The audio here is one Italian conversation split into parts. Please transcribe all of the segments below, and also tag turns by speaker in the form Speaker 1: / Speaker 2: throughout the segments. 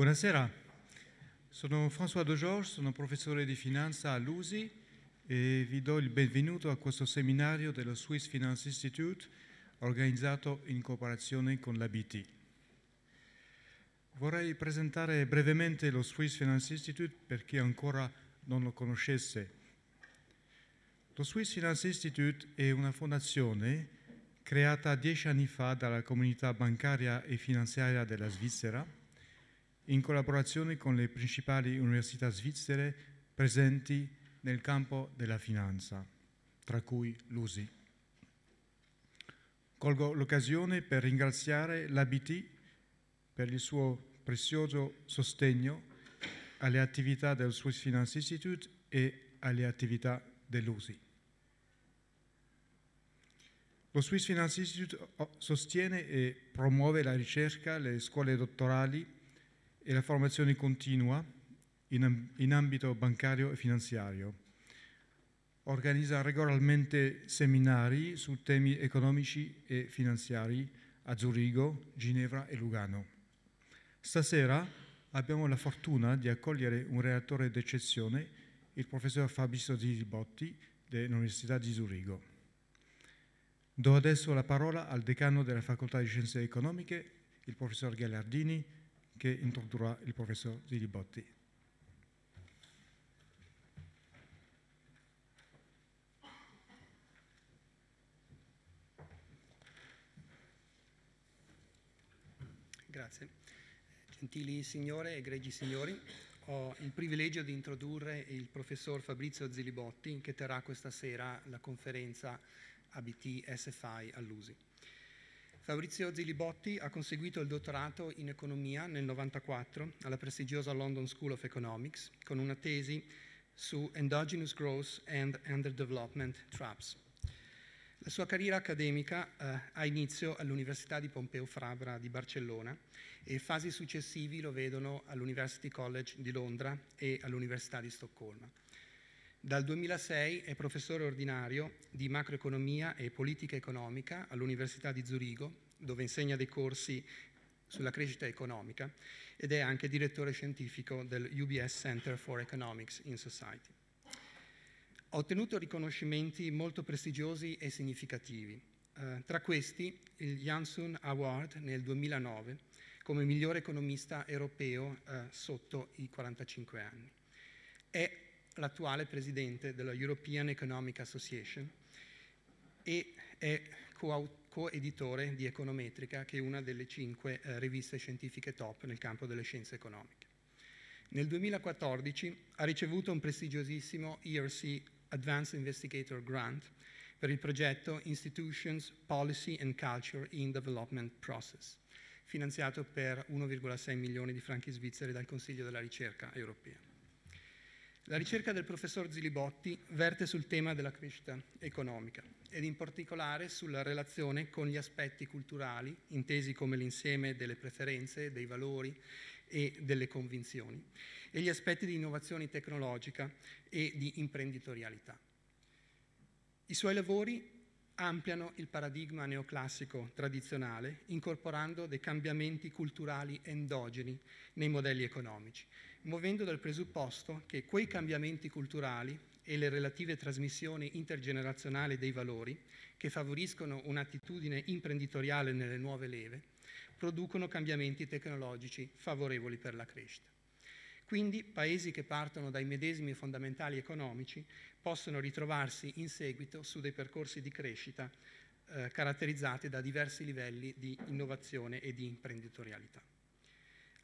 Speaker 1: Buonasera, sono François De Georges, sono professore di finanza a Lusi e vi do il benvenuto a questo seminario dello Swiss Finance Institute organizzato in cooperazione con l'ABT. Vorrei presentare brevemente lo Swiss Finance Institute per chi ancora non lo conoscesse. Lo Swiss Finance Institute è una fondazione creata dieci anni fa dalla comunità bancaria e finanziaria della Svizzera in collaborazione con le principali università svizzere presenti nel campo della finanza, tra cui l'USI. Colgo l'occasione per ringraziare l'ABT per il suo prezioso sostegno alle attività del Swiss Finance Institute e alle attività dell'USI. Lo Swiss Finance Institute oh, sostiene e promuove la ricerca, le scuole dottorali e la formazione continua in, ambito bancario e finanziario. Organizza regolarmente seminari su temi economici e finanziari a Zurigo, Ginevra e Lugano. Stasera abbiamo la fortuna di accogliere un relatore d'eccezione, il professor Fabrizio Zilibotti dell'Università di Zurigo. Do adesso la parola al decano della Facoltà di Scienze Economiche, il professor Ghialardini, che introdurrà il professor Zilibotti.
Speaker 2: Grazie. Gentili signore, egregi signori, ho il privilegio di introdurre il professor Fabrizio Zilibotti che terrà questa sera la conferenza ABT SFI all'USI. Fabrizio Zilibotti ha conseguito il dottorato in economia nel 1994 alla prestigiosa London School of Economics con una tesi su Endogenous Growth and Underdevelopment Traps. La sua carriera accademica eh, ha inizio all'Università di Pompeo Fabra di Barcellona e fasi successivi lo vedono all'University College di Londra e all'Università di Stoccolma. Dal 2006 è professore ordinario di macroeconomia e politica economica all'Università di Zurigo dove insegna dei corsi sulla crescita economica ed è anche direttore scientifico del UBS Center for Economics in Society. Ha ottenuto riconoscimenti molto prestigiosi e significativi, eh, tra questi il Janssen Award nel 2009 come miglior economista europeo eh, sotto i 45 anni. È l'attuale presidente della European Economic Association e è coautore coeditore di Econometrica, che è una delle cinque eh, riviste scientifiche top nel campo delle scienze economiche. Nel 2014 ha ricevuto un prestigiosissimo ERC Advanced Investigator Grant per il progetto Institutions, Policy and Culture in Development Process, finanziato per 1,6 milioni di franchi svizzeri dal Consiglio della ricerca europea. La ricerca del professor Zilibotti verte sul tema della crescita economica ed in particolare sulla relazione con gli aspetti culturali, intesi come l'insieme delle preferenze, dei valori e delle convinzioni, e gli aspetti di innovazione tecnologica e di imprenditorialità. I suoi lavori ampliano il paradigma neoclassico tradizionale, incorporando dei cambiamenti culturali endogeni nei modelli economici muovendo dal presupposto che quei cambiamenti culturali e le relative trasmissioni intergenerazionali dei valori, che favoriscono un'attitudine imprenditoriale nelle nuove leve, producono cambiamenti tecnologici favorevoli per la crescita. Quindi paesi che partono dai medesimi fondamentali economici possono ritrovarsi in seguito su dei percorsi di crescita eh, caratterizzati da diversi livelli di innovazione e di imprenditorialità.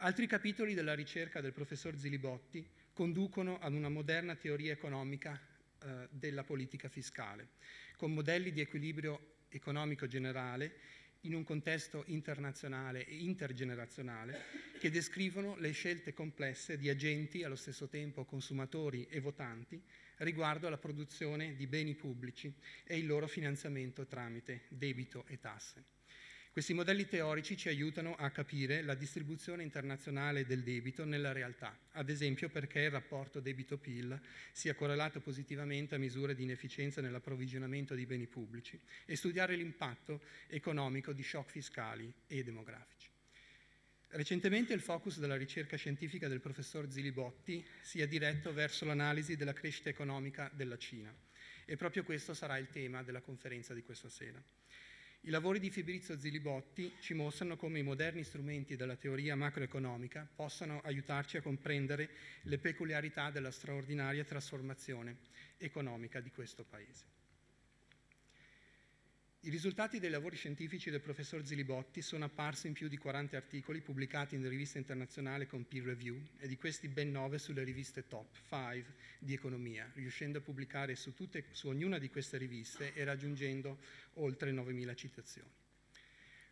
Speaker 2: Altri capitoli della ricerca del professor Zilibotti conducono ad una moderna teoria economica eh, della politica fiscale, con modelli di equilibrio economico generale in un contesto internazionale e intergenerazionale che descrivono le scelte complesse di agenti, allo stesso tempo consumatori e votanti, riguardo alla produzione di beni pubblici e il loro finanziamento tramite debito e tasse. Questi modelli teorici ci aiutano a capire la distribuzione internazionale del debito nella realtà, ad esempio perché il rapporto debito-PIL sia correlato positivamente a misure di inefficienza nell'approvvigionamento di beni pubblici e studiare l'impatto economico di shock fiscali e demografici. Recentemente il focus della ricerca scientifica del professor Zilibotti si è diretto verso l'analisi della crescita economica della Cina e proprio questo sarà il tema della conferenza di questa sera. I lavori di Fibrizio Zilibotti ci mostrano come i moderni strumenti della teoria macroeconomica possano aiutarci a comprendere le peculiarità della straordinaria trasformazione economica di questo Paese. I risultati dei lavori scientifici del professor Zilibotti sono apparsi in più di 40 articoli pubblicati in rivista internazionale con peer review e di questi ben 9 sulle riviste top 5 di economia, riuscendo a pubblicare su, tutte, su ognuna di queste riviste e raggiungendo oltre 9.000 citazioni.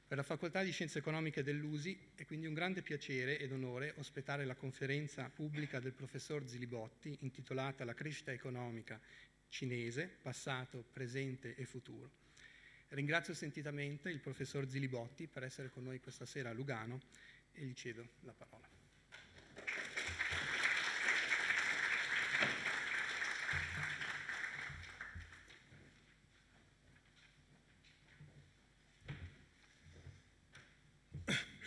Speaker 2: Per la Facoltà di Scienze Economiche dell'USI è quindi un grande piacere ed onore ospitare la conferenza pubblica del professor Zilibotti intitolata La crescita economica cinese, passato, presente e futuro Ringrazio sentitamente il professor Zilibotti per essere con noi questa sera a Lugano e gli cedo la parola.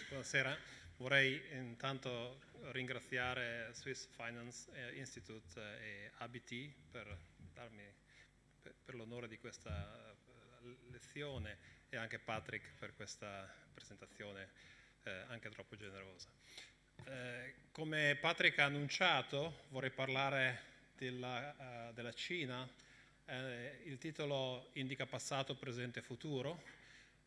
Speaker 3: Buonasera, vorrei intanto ringraziare Swiss Finance eh, Institute eh, e ABT per, per l'onore di questa lezione e anche Patrick per questa presentazione eh, anche troppo generosa. Eh, come Patrick ha annunciato vorrei parlare della, uh, della Cina, eh, il titolo indica passato, presente e futuro.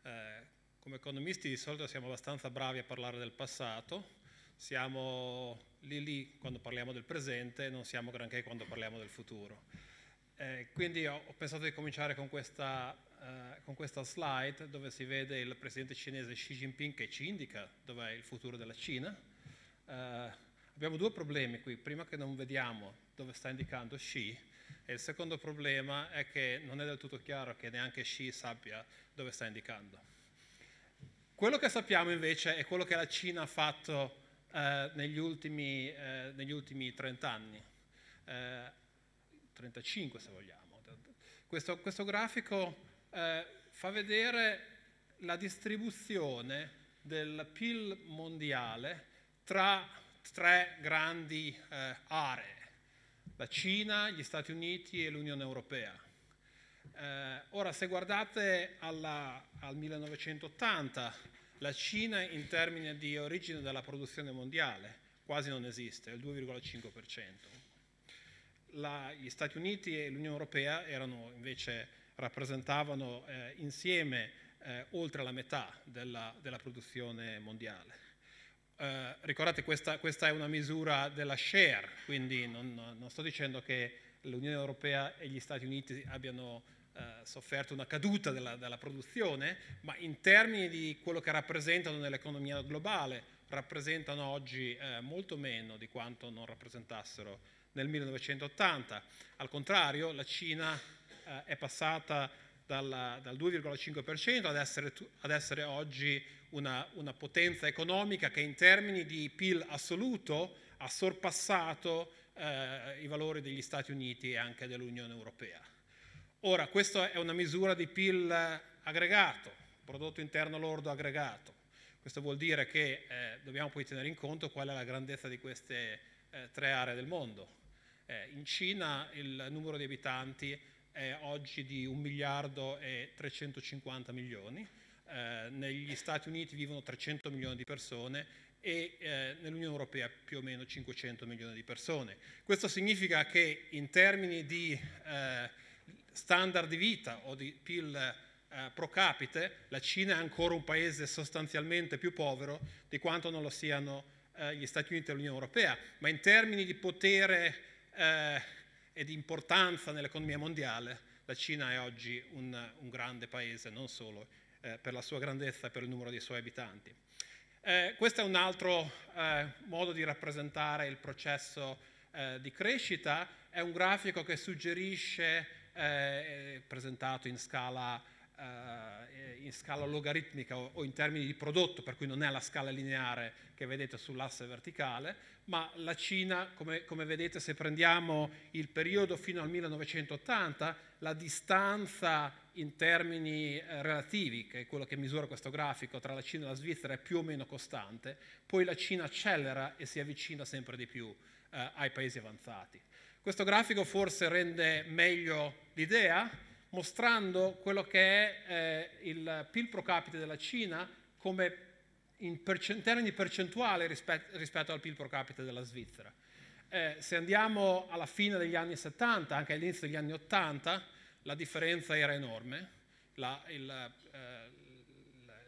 Speaker 3: Eh, come economisti di solito siamo abbastanza bravi a parlare del passato, siamo lì lì quando parliamo del presente e non siamo granché quando parliamo del futuro. Eh, quindi ho, ho, pensato di cominciare con questa eh, con questa slide dove si vede il presidente cinese Xi Jinping che ci indica dov'è il futuro della Cina. Uh, abbiamo due problemi qui, prima che non vediamo dove sta indicando Xi e il secondo problema è che non è del tutto chiaro che neanche Xi sappia dove sta indicando. Quello che sappiamo invece è quello che la Cina ha fatto uh, negli, ultimi, negli, ultimi, 30 anni, 35 se vogliamo. Questo, questo, grafico eh, fa vedere la distribuzione del PIL mondiale tra tre grandi eh, aree, la Cina, gli Stati Uniti e l'Unione Europea. Eh, ora, se guardate alla, al 1980, la Cina in termini di origine della produzione mondiale quasi non esiste, è il 2,5%. La, gli Stati Uniti e l'Unione Europea erano invece rappresentavano eh, insieme eh, oltre la metà della, della produzione mondiale. Eh, ricordate, questa, questa, è una misura della share, quindi non, non sto dicendo che l'Unione Europea e gli Stati Uniti abbiano Uh, sofferto una caduta della, della, produzione, ma in termini di quello che rappresentano nell'economia globale, rappresentano oggi eh, molto meno di quanto non rappresentassero nel 1980. Al contrario, la Cina eh, è passata dal, dal 2,5% ad essere, ad essere oggi una, una, potenza economica che in termini di PIL assoluto ha sorpassato eh, i valori degli Stati Uniti e anche dell'Unione Europea. Ora, questa è una misura di PIL aggregato, prodotto interno lordo aggregato. Questo vuol dire che eh, dobbiamo poi tenere in conto qual è la grandezza di queste eh, tre aree del mondo. Eh, in Cina il numero di abitanti è è oggi di 1 miliardo e 350 milioni, eh, negli Stati Uniti vivono 300 milioni di persone e eh, nell'Unione Europea più o meno 500 milioni di persone. Questo significa che in termini di eh, standard di vita o di PIL eh, pro capite, la Cina è ancora un paese sostanzialmente più povero di quanto non lo siano eh, gli Stati Uniti e l'Unione Europea, ma in termini di potere eh, e di importanza nell'economia mondiale, la Cina è oggi un, un grande paese, non solo eh, per la sua grandezza e per il numero dei suoi abitanti. Eh, questo è un altro eh, modo di rappresentare il processo eh, di crescita, è un grafico che suggerisce, eh, eh, presentato in scala eh, eh, in scala logaritmica o, o, in termini di prodotto, per cui non è la scala lineare che vedete sull'asse verticale, ma la Cina, come, come vedete se prendiamo il periodo fino al 1980, la distanza in termini eh, relativi, che è quello che misura questo grafico, tra la Cina e la Svizzera è più o meno costante, poi la Cina accelera e si avvicina sempre di più eh, ai paesi avanzati. Questo grafico forse rende meglio l'idea, mostrando quello che è eh, il PIL pro capite della Cina come in, in termini percentuali rispetto, rispetto al PIL pro capite della Svizzera. Eh, se andiamo alla fine degli anni 70, anche all'inizio degli anni 80, la differenza era enorme. La, il, eh,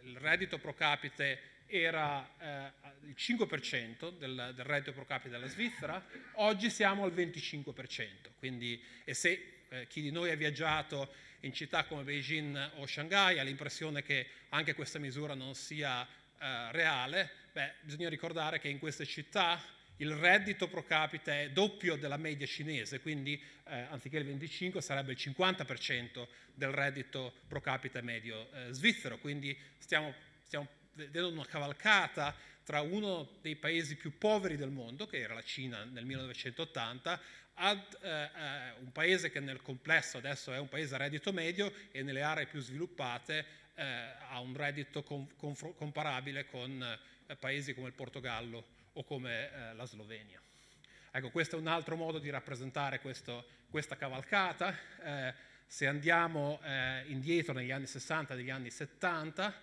Speaker 3: il, reddito pro capite era eh, il 5% del, del, reddito pro capite della Svizzera, oggi siamo al 25%, quindi, e se eh, chi di noi ha viaggiato in città come Beijing o Shanghai ha l'impressione che anche questa misura non sia eh, reale, beh, bisogna ricordare che in queste città il reddito pro capite è doppio della media cinese, quindi eh, anziché il 25 sarebbe il 50% del reddito pro capite medio eh, svizzero, quindi stiamo, stiamo vedendo una cavalcata tra uno dei paesi più poveri del mondo, che era la Cina nel 1980, ad eh, eh, un paese che nel complesso adesso è un paese a reddito medio e nelle aree più sviluppate eh, ha un reddito com- com- comparabile con eh, paesi come il Portogallo o come eh, la Slovenia. Ecco, questo è un altro modo di rappresentare questo, questa cavalcata. Eh, se andiamo indietro negli anni 60 e negli anni 70,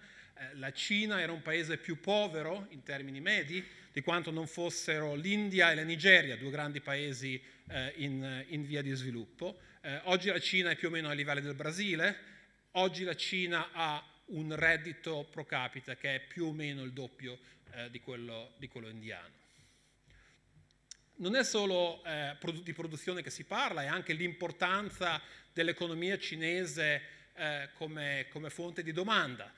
Speaker 3: la Cina era un paese più povero in termini medi di quanto non fossero l'India e la Nigeria, due grandi paesi eh, in, eh, in, via di sviluppo. Eh, oggi la Cina è più o meno a livello del Brasile, oggi la Cina ha un reddito pro capita che è più o meno il doppio eh, di quello, di, quello, indiano. Non è solo eh, di produzione che si parla, è anche l'importanza dell'economia cinese come, come, fonte di domanda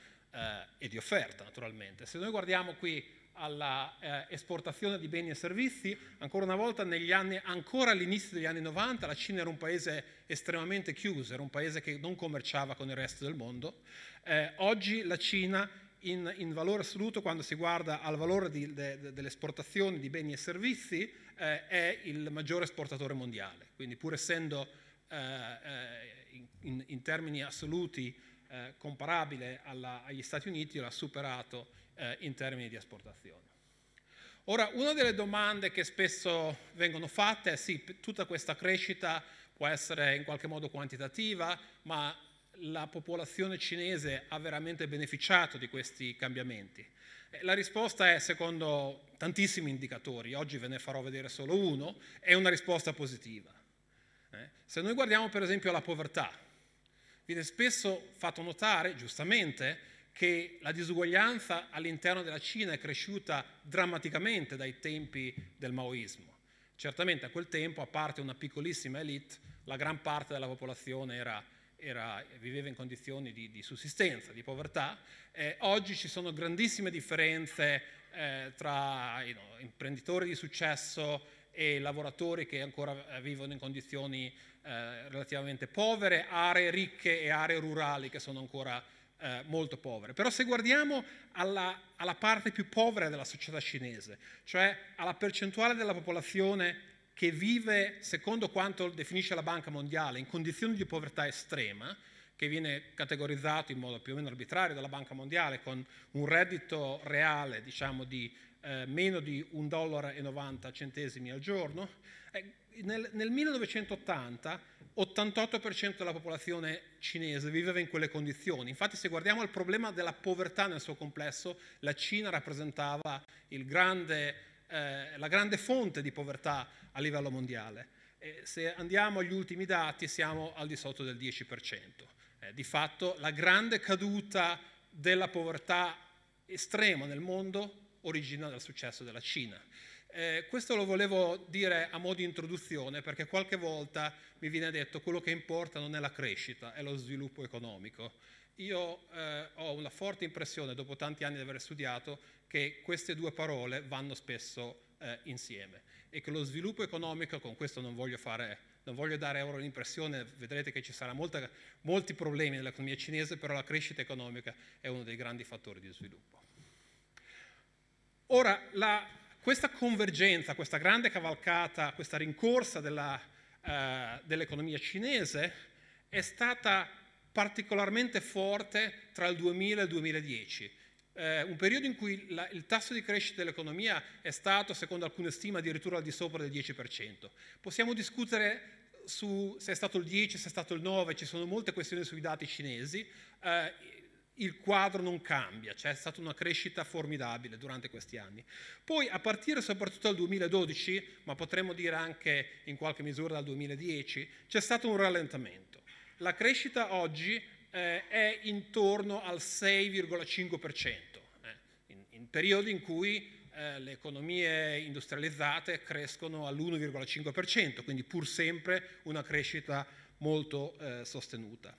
Speaker 3: e di offerta, naturalmente. Se noi guardiamo qui alla eh, di beni e servizi. Ancora una volta, anni, ancora all'inizio degli anni 90, la Cina era un paese estremamente chiuso, era un paese che non commerciava con il resto del mondo. Eh, oggi la Cina in, in, valore assoluto, quando si guarda al valore di, de, de, delle esportazioni di beni e servizi, eh, è il maggiore esportatore mondiale. Quindi pur essendo eh, eh, in, in, termini assoluti eh, comparabile alla, agli Stati Uniti, l'ha superato eh, in termini di esportazione. Ora, una delle domande che spesso vengono fatte è sì, tutta questa crescita può essere in qualche modo quantitativa, ma la popolazione cinese ha veramente beneficiato di questi cambiamenti? Eh, la risposta è secondo tantissimi indicatori, oggi ve ne farò vedere solo uno, è una risposta positiva. Eh, se noi guardiamo per esempio la povertà, viene spesso fatto notare, giustamente, che la disuguaglianza all'interno della Cina è cresciuta drammaticamente dai tempi del maoismo. Certamente a quel tempo, a parte una piccolissima elite, la gran parte della popolazione era, era, viveva in condizioni di, di sussistenza, di povertà. Eh, oggi ci sono grandissime differenze eh, tra you know, imprenditori di successo e lavoratori che ancora eh, vivono in condizioni eh, relativamente povere, aree ricche e aree rurali che sono ancora eh, molto povere. Però se guardiamo alla, alla parte più povera della società cinese, cioè alla percentuale della popolazione che vive, secondo quanto definisce la Banca Mondiale, in condizioni di povertà estrema, che viene categorizzato in modo più o meno arbitrario dalla Banca Mondiale con un reddito reale diciamo, di eh, meno di 1,90 dollaro al giorno, eh, nel, nel 1980 88% della popolazione cinese viveva in quelle condizioni. Infatti se guardiamo al problema della povertà nel suo complesso, la Cina rappresentava grande, eh, la grande fonte di povertà a livello mondiale. E se andiamo agli ultimi dati siamo al di sotto del 10%. Eh, di fatto la grande caduta della povertà estrema nel mondo origina dal successo della Cina. Eh, questo lo volevo dire a modo di introduzione perché qualche volta mi viene detto quello che importa non è la crescita, è lo sviluppo economico. Io eh, ho una forte impressione, dopo tanti anni di aver studiato, che queste due parole vanno spesso eh, insieme e che lo sviluppo economico, con questo non voglio, fare, non voglio dare ora un'impressione, vedrete che ci saranno molti problemi nell'economia cinese, però la crescita economica è uno dei grandi fattori di sviluppo. Ora, la questa convergenza, questa grande cavalcata, questa rincorsa della, eh, dell'economia cinese è stata particolarmente forte tra il 2000 e il 2010. Eh, un periodo in cui la, il tasso di crescita dell'economia è stato, secondo alcune stime, addirittura al di sopra del 10%. Possiamo discutere su se è stato il 10, se è stato il 9, ci sono molte questioni sui dati cinesi. Eh, il quadro non cambia, c'è cioè stata una crescita formidabile durante questi anni. Poi a partire soprattutto dal 2012, ma potremmo dire anche in qualche misura dal 2010, c'è stato un rallentamento. La crescita oggi eh, è intorno al 6,5%, eh, in, in periodi in cui eh, le economie industrializzate crescono all'1,5%, quindi pur sempre una crescita molto eh, sostenuta.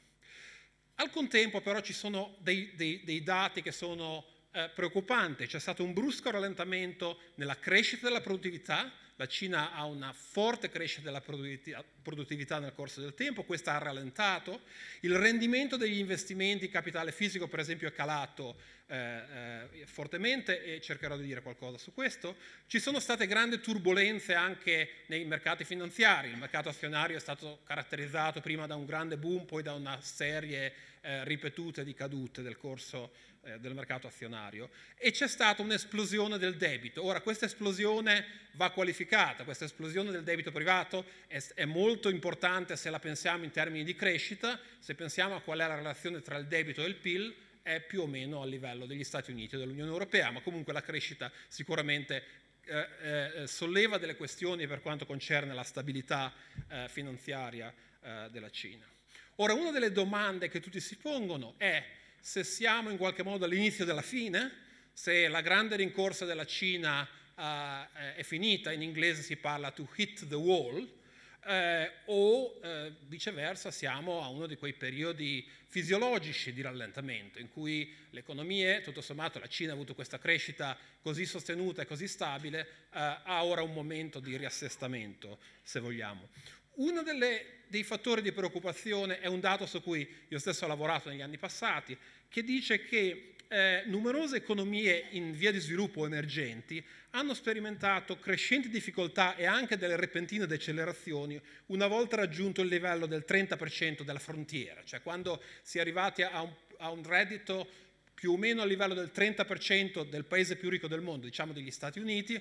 Speaker 3: Al contempo però ci sono dei, dei, dei dati che sono eh, preoccupanti, c'è stato un brusco rallentamento nella crescita della produttività, la Cina ha una forte crescita della produttività nel corso del tempo, questa ha rallentato, il rendimento degli investimenti in capitale fisico per esempio è calato eh, eh, fortemente e cercherò di dire qualcosa su questo. Ci sono state grandi turbulenze anche nei mercati finanziari, il mercato azionario è stato caratterizzato prima da un grande boom, poi da una serie eh, ripetute di cadute del corso eh, del mercato azionario e c'è stata un'esplosione del debito. Ora questa esplosione va qualificata, questa esplosione del debito privato è, è molto importante se la pensiamo in termini di crescita, se pensiamo a qual è la relazione tra il debito e il PIL, è più o meno a livello degli Stati Uniti e dell'Unione Europea, ma comunque la crescita sicuramente eh, eh, solleva delle questioni per quanto concerne la stabilità eh, finanziaria eh, della Cina. Ora, una delle domande che tutti si pongono è se siamo in qualche modo all'inizio della fine, se la grande rincorsa della Cina uh, è finita, in inglese si parla to hit the wall, eh, o eh, viceversa siamo a uno di quei periodi fisiologici di rallentamento in cui le economie, tutto sommato la Cina ha avuto questa crescita così sostenuta e così stabile, eh, ha ora un momento di riassestamento, se vogliamo. Una delle dei fattori di preoccupazione è un dato su cui io stesso ho lavorato negli anni passati, che dice che eh, numerose economie in via di sviluppo emergenti hanno sperimentato crescenti difficoltà e anche delle repentine decelerazioni una volta raggiunto il livello del 30% della frontiera, cioè quando si è arrivati a un, a un reddito più o meno a livello del 30% del paese più ricco del mondo, diciamo degli Stati Uniti,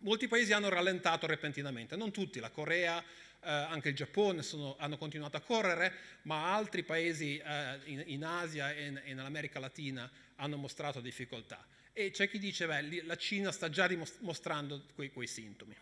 Speaker 3: molti paesi hanno rallentato repentinamente, non tutti, la Corea, eh, anche il Giappone sono, hanno continuato a correre, ma altri paesi eh, in, in, Asia e, in, e nell'America Latina hanno mostrato difficoltà. E c'è chi dice, che la Cina sta già dimostrando quei, quei sintomi.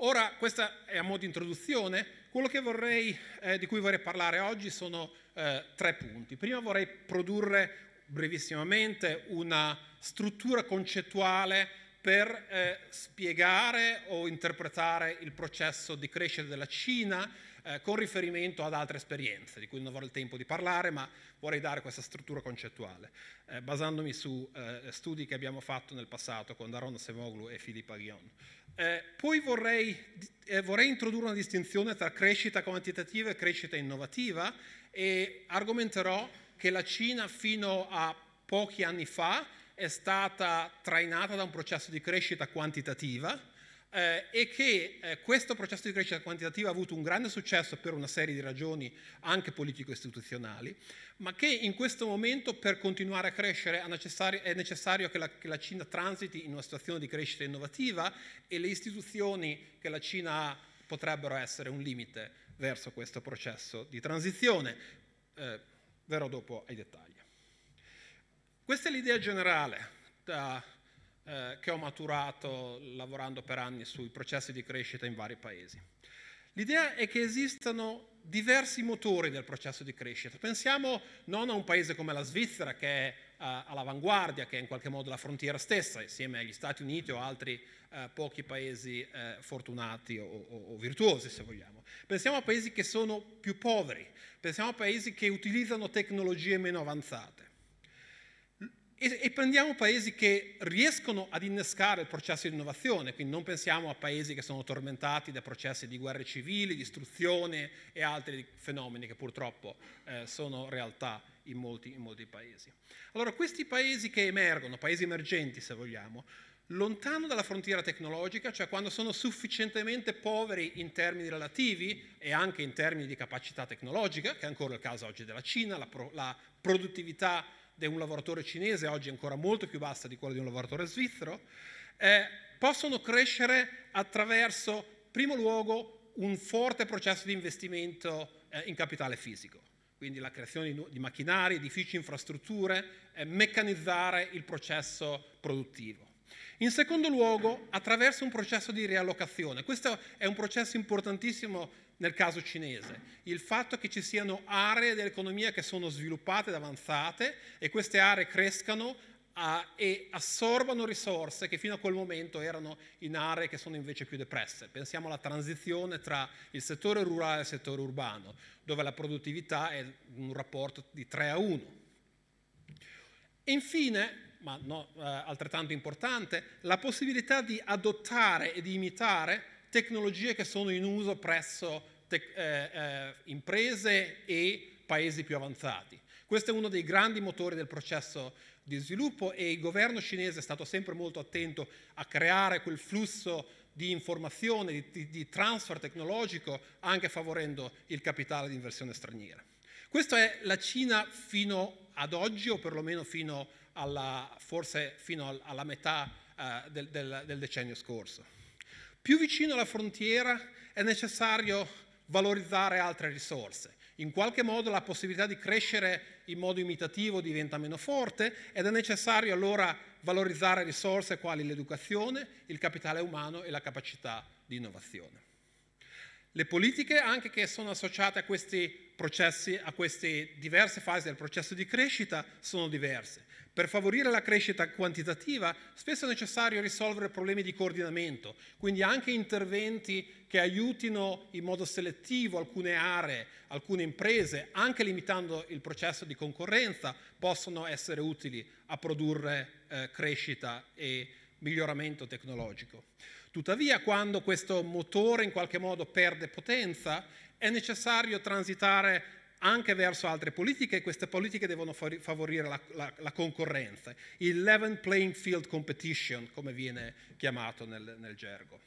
Speaker 3: Ora, questa è a modo di introduzione, quello vorrei, eh, di cui vorrei parlare oggi sono eh, tre punti. Prima vorrei produrre brevissimamente una struttura concettuale per eh, spiegare o interpretare il processo di crescita della Cina eh, con riferimento ad altre esperienze, di cui non avrò il tempo di parlare, ma vorrei dare questa struttura concettuale, eh, basandomi su eh, studi che abbiamo fatto nel passato con Daron Semoglu e Filippo Aguillon. Eh, poi vorrei, eh, vorrei introdurre una distinzione tra crescita quantitativa e crescita innovativa e argomenterò che la Cina fino a pochi anni fa è stata trainata da un processo di crescita quantitativa eh, e che eh, questo processo di crescita quantitativa ha avuto un grande successo per una serie di ragioni anche politico-istituzionali, ma che in questo momento per continuare a crescere è necessario, è necessario che, la, che la Cina transiti in una situazione di crescita innovativa e le istituzioni che la Cina ha potrebbero essere un limite verso questo processo di transizione. Eh, verrò dopo ai dettagli. Questa è l'idea generale da, eh, eh, che ho maturato lavorando per anni sui processi di crescita in vari paesi. L'idea è che esistano diversi motori del processo di crescita. Pensiamo non a un paese come la Svizzera che è uh, all'avanguardia, che è in qualche modo la frontiera stessa, insieme agli Stati Uniti o altri uh, pochi paesi uh, fortunati o, o, o, virtuosi, se vogliamo. Pensiamo a paesi che sono più poveri, pensiamo a paesi che utilizzano tecnologie meno avanzate. E, e prendiamo paesi che riescono ad innescare il processo di innovazione, quindi non pensiamo a paesi che sono tormentati da processi di guerre civili, di istruzione e altri fenomeni che purtroppo eh, sono realtà in molti, in molti paesi. Allora questi paesi che emergono, paesi emergenti se vogliamo, lontano dalla frontiera tecnologica, cioè quando sono sufficientemente poveri in termini relativi e anche in termini di capacità tecnologica, che è ancora il caso oggi della Cina, la, pro, la produttività di un lavoratore cinese, oggi è ancora molto più bassa di quella di un lavoratore svizzero, eh, possono crescere attraverso, in primo luogo, un forte processo di investimento eh, in capitale fisico, quindi la creazione di, di macchinari, edifici, infrastrutture, eh, meccanizzare il processo produttivo. In secondo luogo, attraverso un processo di riallocazione. Questo è un processo importantissimo nel caso cinese. Il fatto che ci siano aree dell'economia che sono sviluppate ed avanzate e queste aree crescano a, ah, e assorbano risorse che fino a quel momento erano in aree che sono invece più depresse. Pensiamo alla transizione tra il settore rurale e il settore urbano, dove la produttività è un rapporto di 3 a 1. infine, ma no, eh, altrettanto importante, la possibilità di adottare e di imitare tecnologie che sono in uso presso te- eh, eh, imprese e paesi più avanzati. Questo è uno dei grandi motori del processo di sviluppo e il governo cinese è stato sempre molto attento a creare quel flusso di informazione, di, di, di transfer tecnologico, anche favorendo il capitale di inversione straniera. Questa è la Cina fino ad oggi, o perlomeno fino alla, forse fino alla metà eh, del, del, del decennio scorso. Più vicino alla frontiera è necessario valorizzare altre risorse. In qualche modo la possibilità di crescere in modo imitativo diventa meno forte ed è necessario allora valorizzare risorse quali l'educazione, il capitale umano e la capacità di innovazione le politiche anche che sono associate a questi processi, a queste diverse fasi del processo di crescita sono diverse. Per favorire la crescita quantitativa spesso è necessario risolvere problemi di coordinamento, quindi anche interventi che aiutino in modo selettivo alcune aree, alcune imprese, anche limitando il processo di concorrenza, possono essere utili a produrre eh, crescita e miglioramento tecnologico. Tuttavia, quando questo motore in qualche modo perde potenza, è necessario transitare anche verso altre politiche e queste politiche devono favorire la, la, la concorrenza, il level playing field competition, come viene chiamato nel, nel gergo.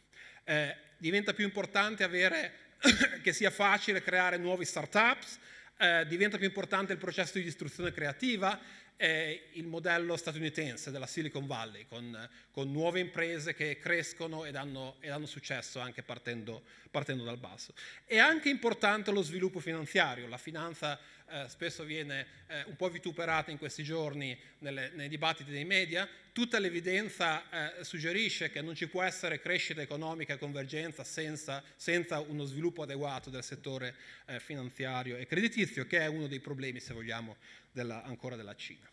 Speaker 3: Eh, diventa più importante avere che sia facile creare nuovi startups, eh, diventa più importante il processo di distruzione creativa, è il modello statunitense della Silicon Valley, con, con nuove imprese che crescono ed hanno, ed hanno successo anche partendo, partendo, dal basso. È anche importante lo sviluppo finanziario, la finanza eh, spesso viene eh, un po' vituperata in questi giorni nelle, nei dibattiti dei media, tutta l'evidenza eh, suggerisce che non ci può essere crescita economica e convergenza senza, senza uno sviluppo adeguato del settore eh, finanziario e creditizio, che è uno dei problemi, se vogliamo, della, ancora della Cina.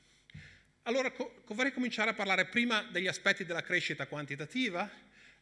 Speaker 3: Allora co- vorrei cominciare a parlare prima degli aspetti della crescita quantitativa,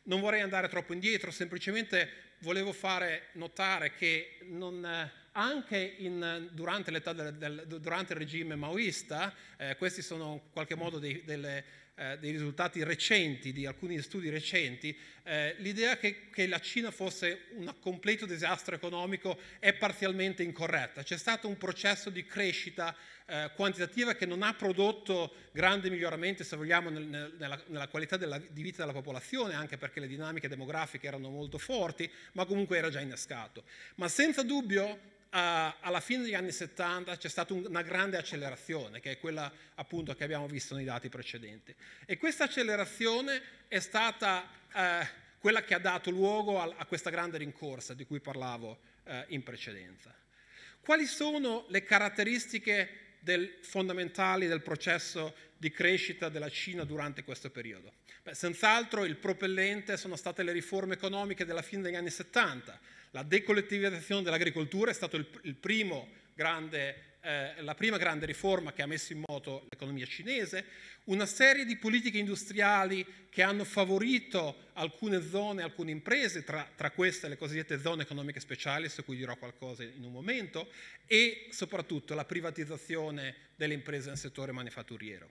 Speaker 3: non vorrei andare troppo indietro, semplicemente volevo fare notare che non, anche in, durante, del, del, durante, il regime maoista, eh, questi sono in qualche modo dei, delle, eh, dei risultati recenti, di alcuni studi recenti, eh, l'idea che, che, la Cina fosse un completo disastro economico è parzialmente incorretta. C'è stato un processo di crescita eh, quantitativa che non ha prodotto grandi miglioramenti, se vogliamo, nel, nel, nella, nella, qualità della, di vita della popolazione, anche perché le dinamiche demografiche erano molto forti, ma comunque era già innescato. Ma senza dubbio alla fine degli anni 70 c'è stata una grande accelerazione, che è quella appunto che abbiamo visto nei dati precedenti. E questa accelerazione è stata eh, quella che ha dato luogo a, a, questa grande rincorsa di cui parlavo eh, in precedenza. Quali sono le caratteristiche del, fondamentali del processo di crescita della Cina durante questo periodo. Beh, senz'altro il propellente sono state le riforme economiche della fine degli anni 70. La decollettivizzazione dell'agricoltura è stato il, il primo grande eh, la prima grande riforma che ha messo in moto l'economia cinese, una serie di politiche industriali che hanno favorito alcune zone, alcune imprese, tra, tra queste le cosiddette zone economiche speciali, su cui dirò qualcosa in un momento, e soprattutto la privatizzazione delle imprese nel settore manifatturiero.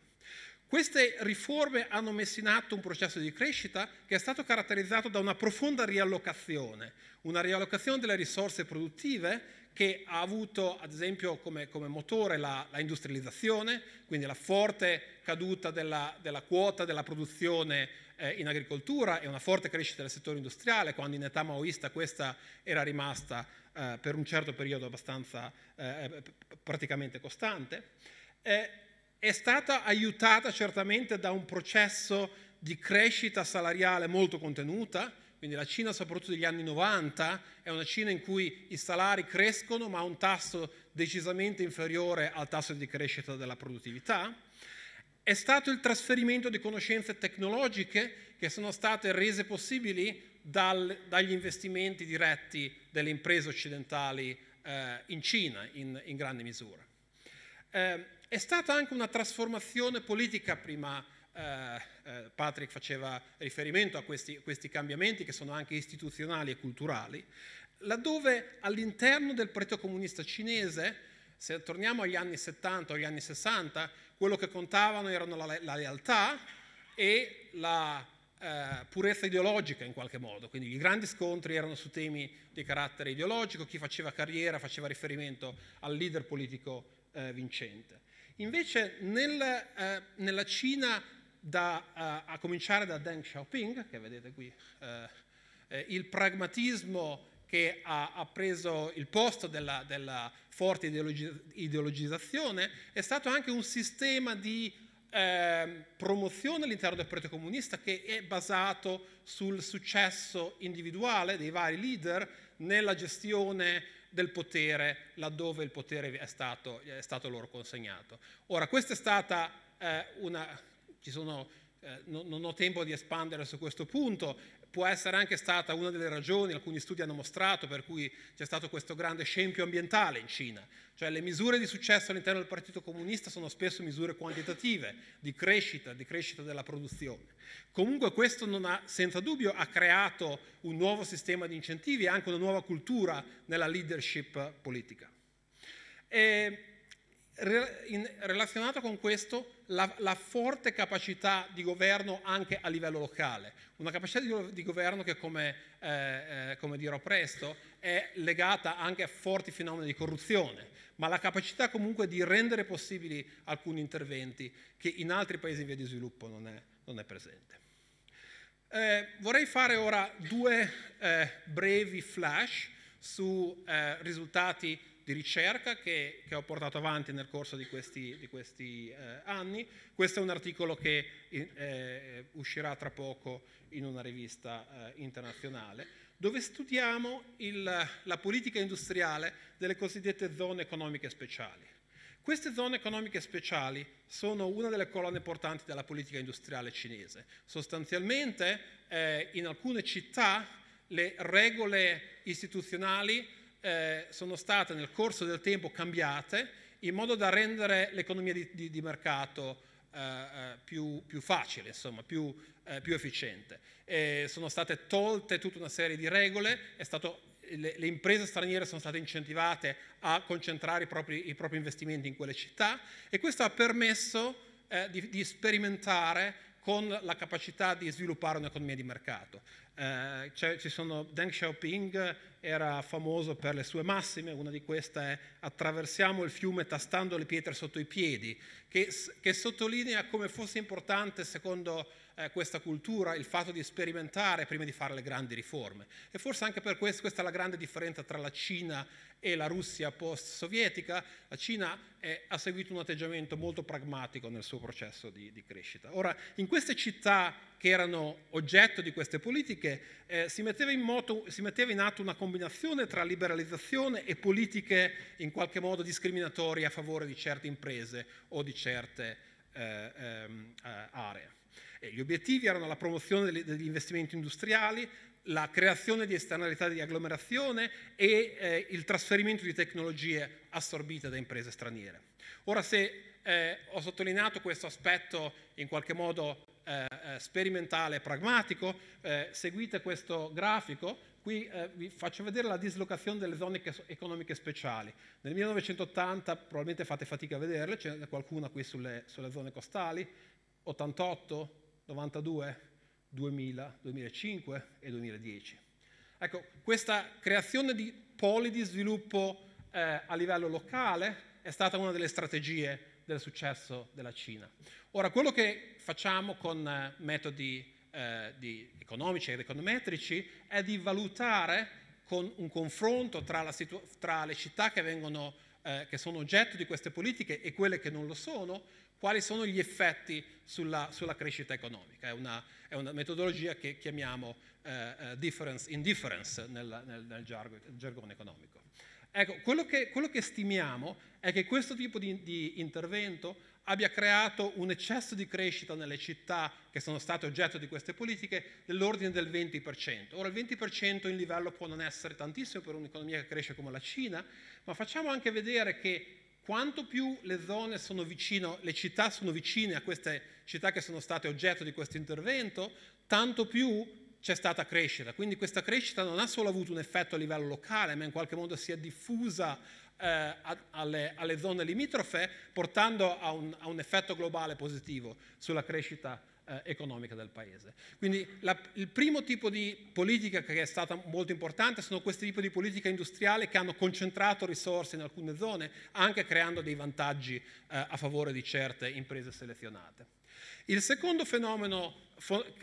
Speaker 3: Queste riforme hanno messo in atto un processo di crescita che è stato caratterizzato da una profonda riallocazione, una riallocazione delle risorse produttive che ha avuto ad esempio come, come motore la, la, industrializzazione, quindi la forte caduta della, della quota della produzione eh, in agricoltura e una forte crescita del settore industriale, quando in età maoista questa era rimasta eh, per un certo periodo abbastanza eh, praticamente costante. Eh, è stata aiutata certamente da un processo di crescita salariale molto contenuta, quindi la Cina, soprattutto degli anni 90, è una Cina in cui i salari crescono ma a un tasso decisamente inferiore al tasso di crescita della produttività. È stato il trasferimento di conoscenze tecnologiche che sono state rese possibili dal, dagli investimenti diretti delle imprese occidentali eh, in Cina in, in grande misura. Eh, è stata anche una trasformazione politica prima eh, eh, Patrick faceva riferimento a questi, questi cambiamenti che sono anche istituzionali e culturali, laddove all'interno del Partito Comunista Cinese, se torniamo agli anni 70 o agli anni 60, quello che contavano erano la, la lealtà e la eh, purezza ideologica in qualche modo, quindi i grandi scontri erano su temi di carattere ideologico, chi faceva carriera faceva riferimento al leader politico eh, vincente. Invece nel, eh, nella Cina da, uh, a cominciare da Deng Xiaoping, che vedete qui, uh, eh, il pragmatismo che ha, ha, preso il posto della, della forte ideologi- ideologizzazione, è stato anche un sistema di eh, promozione all'interno del Partito Comunista che è basato sul successo individuale dei vari leader nella gestione del potere laddove il potere è stato, è stato loro consegnato. Ora, questa è stata eh, una, sono, eh, non, non ho tempo di espandere su questo punto, può essere anche stata una delle ragioni, alcuni studi hanno mostrato, per cui c'è stato questo grande scempio ambientale in Cina. Cioè le misure di successo all'interno del Partito Comunista sono spesso misure quantitative, di crescita, di crescita della produzione. Comunque questo non ha, senza dubbio ha creato un nuovo sistema di incentivi e anche una nuova cultura nella leadership politica. E relazionato con questo la, la, forte capacità di governo anche a livello locale, una capacità di, di governo che come, eh, eh, come, dirò presto è legata anche a forti fenomeni di corruzione, ma la capacità comunque di rendere possibili alcuni interventi che in altri paesi in via di sviluppo non è, non è presente. Eh, vorrei fare ora due eh, brevi flash su eh, risultati di ricerca che, che, ho portato avanti nel corso di questi, di questi eh, anni. Questo è un articolo che eh, eh, uscirà tra poco in una rivista eh, internazionale, dove studiamo il, la politica industriale delle cosiddette zone economiche speciali. Queste zone economiche speciali sono una delle colonne portanti della politica industriale cinese. Sostanzialmente eh, in alcune città le regole istituzionali eh, sono state nel corso del tempo cambiate in modo da rendere l'economia di, di, di mercato eh, eh, più, più, facile, insomma, più, eh, più efficiente. E sono state tolte tutta una serie di regole, stato, le, le, imprese straniere sono state incentivate a concentrare i propri, i propri investimenti in quelle città e questo ha permesso eh, di, di sperimentare con la capacità di sviluppare un'economia di mercato. Eh, cioè, sono, Deng Xiaoping era famoso per le sue massime, una di queste è attraversiamo il fiume tastando le pietre sotto i piedi, che, che sottolinea come fosse importante, secondo eh, questa cultura, il fatto di sperimentare prima di fare le grandi riforme. E forse anche per questo questa è la grande differenza tra la Cina e la Russia post-sovietica. La Cina è, ha seguito un atteggiamento molto pragmatico nel suo processo di, di, crescita. Ora, in queste città che erano oggetto di queste politiche, eh, si, metteva in moto, si metteva in atto una combinazione tra liberalizzazione e politiche in qualche modo discriminatorie a favore di certe imprese o di certe eh, ehm, eh, aree. Eh, gli obiettivi erano la promozione degli investimenti industriali, la creazione di esternalità di agglomerazione e eh, il trasferimento di tecnologie assorbite da imprese straniere. Ora, se eh, ho sottolineato questo aspetto in qualche modo eh, eh sperimentale e pragmatico, eh, seguite questo grafico, qui vi faccio vedere la dislocazione delle zone economiche speciali. Nel 1980, probabilmente fate fatica a vederle, ce n'è qualcuna qui sulle, sulle zone costali, 88, 92, 2000, 2005 e 2010. Ecco, questa creazione di poli di sviluppo eh, a livello locale è stata una delle strategie del successo della Cina. Ora, quello che facciamo con eh, metodi eh, di, economici ed econometrici è di valutare con un confronto tra, situ- tra le città che, vengono, eh, che sono oggetto di queste politiche e quelle che non lo sono, quali sono gli effetti sulla, sulla crescita economica. È una, è una, metodologia che chiamiamo eh, eh difference indifference nel, nel, nel gergo, gergone economico. Ecco, quello che, quello che, stimiamo è che questo tipo di, di intervento abbia creato un eccesso di crescita nelle città che sono state oggetto di queste politiche dell'ordine del 20%. Ora il 20% in livello può non essere tantissimo per un'economia che cresce come la Cina, ma facciamo anche vedere che quanto più le zone sono vicine, le città sono vicine a queste città che sono state oggetto di questo intervento, tanto più c'è stata crescita. Quindi questa crescita non ha solo avuto un effetto a livello locale, ma in qualche modo si è diffusa eh, alle, alle, zone limitrofe, portando a un, a un effetto globale positivo sulla crescita eh, economica del Paese. Quindi la, il primo tipo di politica che è stata molto importante sono questi tipi di politica industriale che hanno concentrato risorse in alcune zone, anche creando dei vantaggi eh, a favore di certe imprese selezionate. Il secondo fenomeno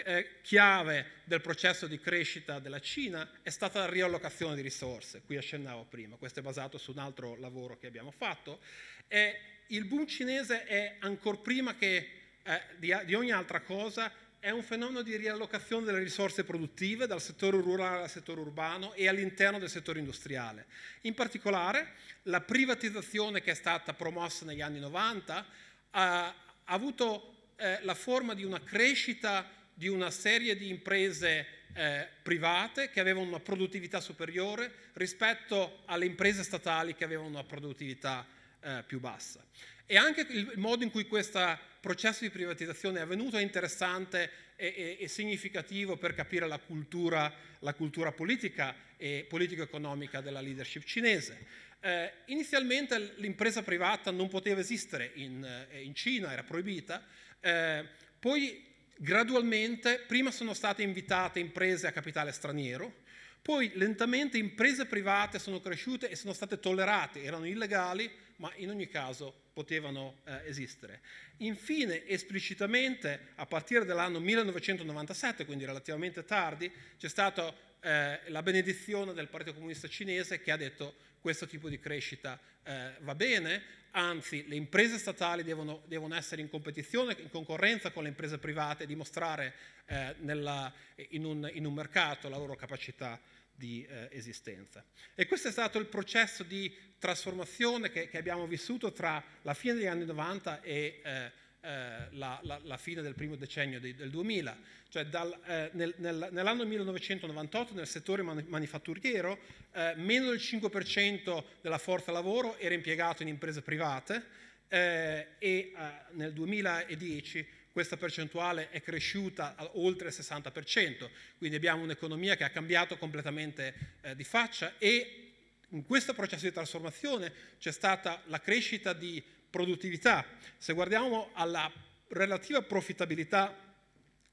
Speaker 3: eh, chiave del processo di crescita della Cina è stata la riallocazione di risorse, qui accennavo prima, questo è basato su un altro lavoro che abbiamo fatto, e il boom cinese è ancora prima che eh, di, di ogni altra cosa è un fenomeno di riallocazione delle risorse produttive dal settore rurale al settore urbano e all'interno del settore industriale. In particolare, la privatizzazione che è stata promossa negli anni 90 ha, eh, ha avuto eh, la forma di una crescita di una serie di imprese eh, private che avevano una produttività superiore rispetto alle imprese statali che avevano una produttività eh, più bassa. E anche il modo in cui questa processo di privatizzazione è avvenuto è interessante e, e, e significativo per capire la cultura, la cultura politica e politico-economica della leadership cinese. Eh, inizialmente l'impresa privata non poteva esistere in, eh, in Cina, era proibita, eh, poi gradualmente prima sono state invitate imprese a capitale straniero, poi lentamente imprese private sono cresciute e sono state tollerate, erano illegali, ma in ogni caso potevano eh, esistere. Infine, esplicitamente, a partire dall'anno 1997, quindi relativamente tardi, c'è stata eh, la benedizione del Partito Comunista Cinese che ha detto questo tipo di crescita eh, va bene, anzi le imprese statali devono, devono, essere in competizione, in concorrenza con le imprese private, dimostrare eh, nella, in, un, in, un, mercato la loro capacità di eh, esistenza. E questo è stato il processo di trasformazione che, che abbiamo vissuto tra la fine degli anni 90 e eh, eh, la, la, la, fine del primo decennio di, del 2000. Cioè dal, eh, nel, nel, nell'anno 1998 nel settore man, manifatturiero eh, meno del 5% della forza lavoro era impiegato in imprese private eh, e nel 2010 questa percentuale è cresciuta a oltre il 60%, quindi abbiamo un'economia che ha cambiato completamente eh, di faccia e in questo processo di trasformazione c'è stata la crescita di produttività. Se guardiamo alla relativa profittabilità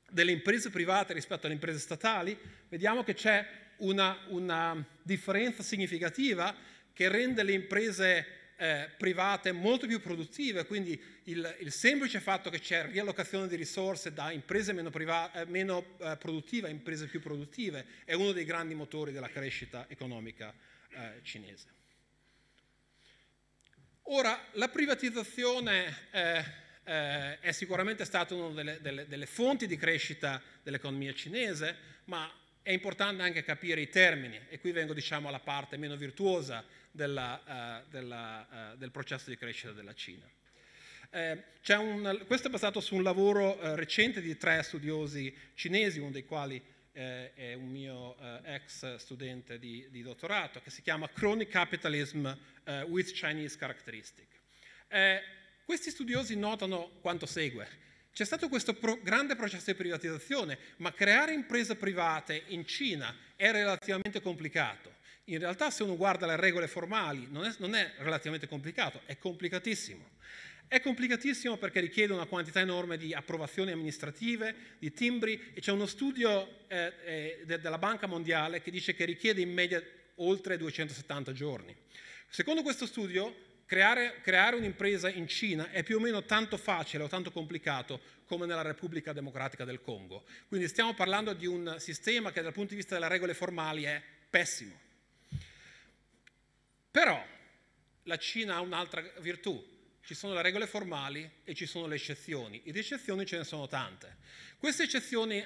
Speaker 3: delle imprese private rispetto alle imprese statali, vediamo che c'è una, una differenza significativa che rende le imprese eh, private molto più produttive, quindi il, il, semplice fatto che c'è riallocazione di risorse da imprese meno, priva- eh, meno eh, produttive a imprese più produttive è uno dei grandi motori della crescita economica eh, cinese. Ora, la privatizzazione eh, eh, è sicuramente stata una delle, delle, delle fonti di crescita dell'economia cinese, ma è importante anche capire i termini e qui vengo diciamo alla parte meno virtuosa della, uh, della, uh, del processo di crescita della Cina. Eh, un, questo è basato su un lavoro eh, recente di tre studiosi cinesi, uno dei quali eh, è un mio eh, ex studente di, di, dottorato, che si chiama Chronic Capitalism with Chinese Characteristics. questi studiosi notano quanto segue. C'è stato questo pro- grande processo di privatizzazione, ma creare imprese private in Cina è relativamente complicato in realtà se uno guarda le regole formali non è, non è relativamente complicato, è complicatissimo. È complicatissimo perché richiede una quantità enorme di approvazioni amministrative, di timbri e c'è uno studio eh, eh, de- della Banca Mondiale che dice che richiede in media oltre 270 giorni. Secondo questo studio creare, creare un'impresa in Cina è più o meno tanto facile o tanto complicato come nella Repubblica Democratica del Congo. Quindi stiamo parlando di un sistema che dal punto di vista delle regole formali è pessimo. Però la Cina ha un'altra virtù, ci sono le regole formali e ci sono le eccezioni, ed eccezioni ce ne sono tante. Queste eccezioni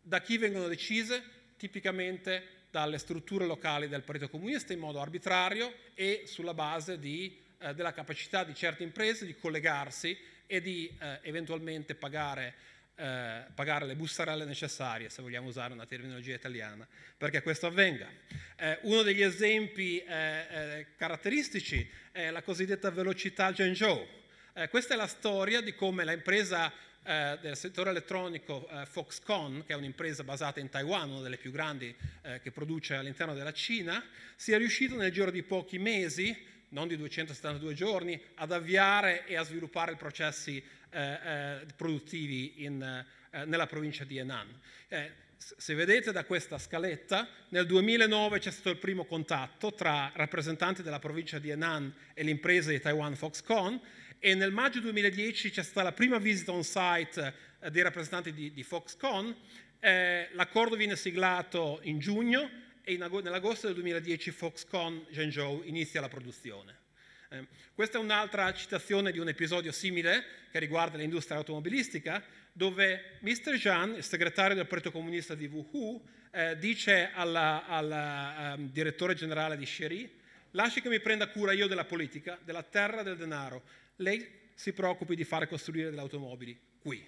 Speaker 3: da chi vengono decise? Tipicamente dalle strutture locali del Partito Comunista in modo arbitrario e sulla base di, eh, della capacità di certe imprese di collegarsi e di eh, eventualmente pagare eh, pagare le bustarelle necessarie, se vogliamo usare una terminologia italiana, perché questo avvenga. Eh, uno degli esempi eh, eh caratteristici è la cosiddetta velocità Zhengzhou. Eh, questa è la storia di come l'impresa eh, del settore elettronico Foxconn, che è un'impresa basata in Taiwan, una delle più grandi che produce all'interno della Cina, sia riuscita nel giro di pochi mesi non di 272 giorni, ad avviare e a sviluppare processi eh, eh, produttivi in, eh, nella provincia di Henan. Eh, se vedete da questa scaletta, nel 2009 c'è stato il primo contatto tra rappresentanti della provincia di Henan e l'impresa di Taiwan Foxconn e nel maggio 2010 c'è stata la prima visita on site eh, dei rappresentanti di, di Foxconn. l'accordo viene siglato in giugno e in, nell'agosto del 2010 Foxconn Zhengzhou inizia la produzione. Eh, questa è un'altra citazione di un episodio simile che riguarda l'industria automobilistica, dove Mr. Zhang, il segretario del Partito Comunista di Wuhu, eh, dice al um, direttore generale di Sherry, lasci che mi prenda cura io della politica, della terra del denaro. Lei si preoccupi di far costruire delle automobili qui.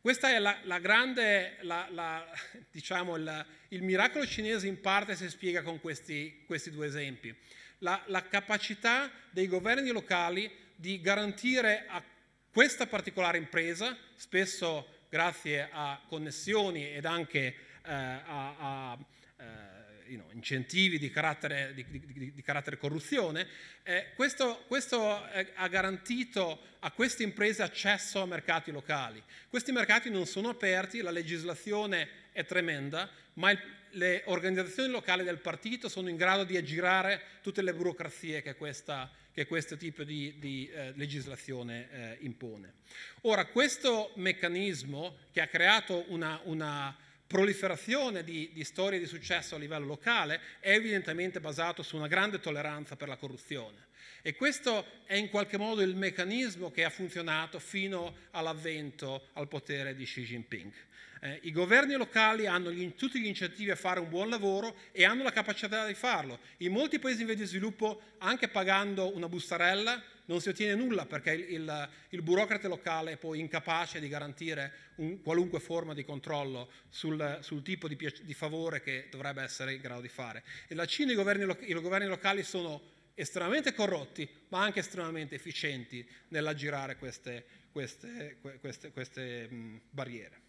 Speaker 3: Questo è la, la grande, la, la, diciamo, il miracolo cinese in parte si spiega con questi, questi due esempi la, la capacità dei governi locali di garantire a questa particolare impresa, spesso grazie a connessioni ed anche eh, a, a eh, you know, incentivi di carattere, di, di, di carattere corruzione, eh, questo, questo eh, ha garantito a queste imprese accesso a mercati locali. Questi mercati non sono aperti, la legislazione è tremenda, ma il, le organizzazioni locali del partito sono in grado di aggirare tutte le burocrazie che, questa, che questo tipo di, di eh, legislazione eh, impone. Ora, questo meccanismo che ha creato una, una proliferazione di, di, storie di successo a livello locale è evidentemente basato su una grande tolleranza per la corruzione. E questo è in qualche modo il meccanismo che ha funzionato fino all'avvento al potere di Xi Jinping eh, i governi locali hanno gli, tutti gli incentivi a fare un buon lavoro e hanno la capacità di farlo. In molti paesi in via di sviluppo, anche pagando una bustarella, non si ottiene nulla perché il, il, il burocrate locale è poi incapace di garantire un, qualunque forma di controllo sul, sul tipo di, di, favore che dovrebbe essere in grado di fare. E la Cina i governi, i governi locali sono estremamente corrotti, ma anche estremamente efficienti nell'aggirare queste, queste, queste, queste mh, barriere.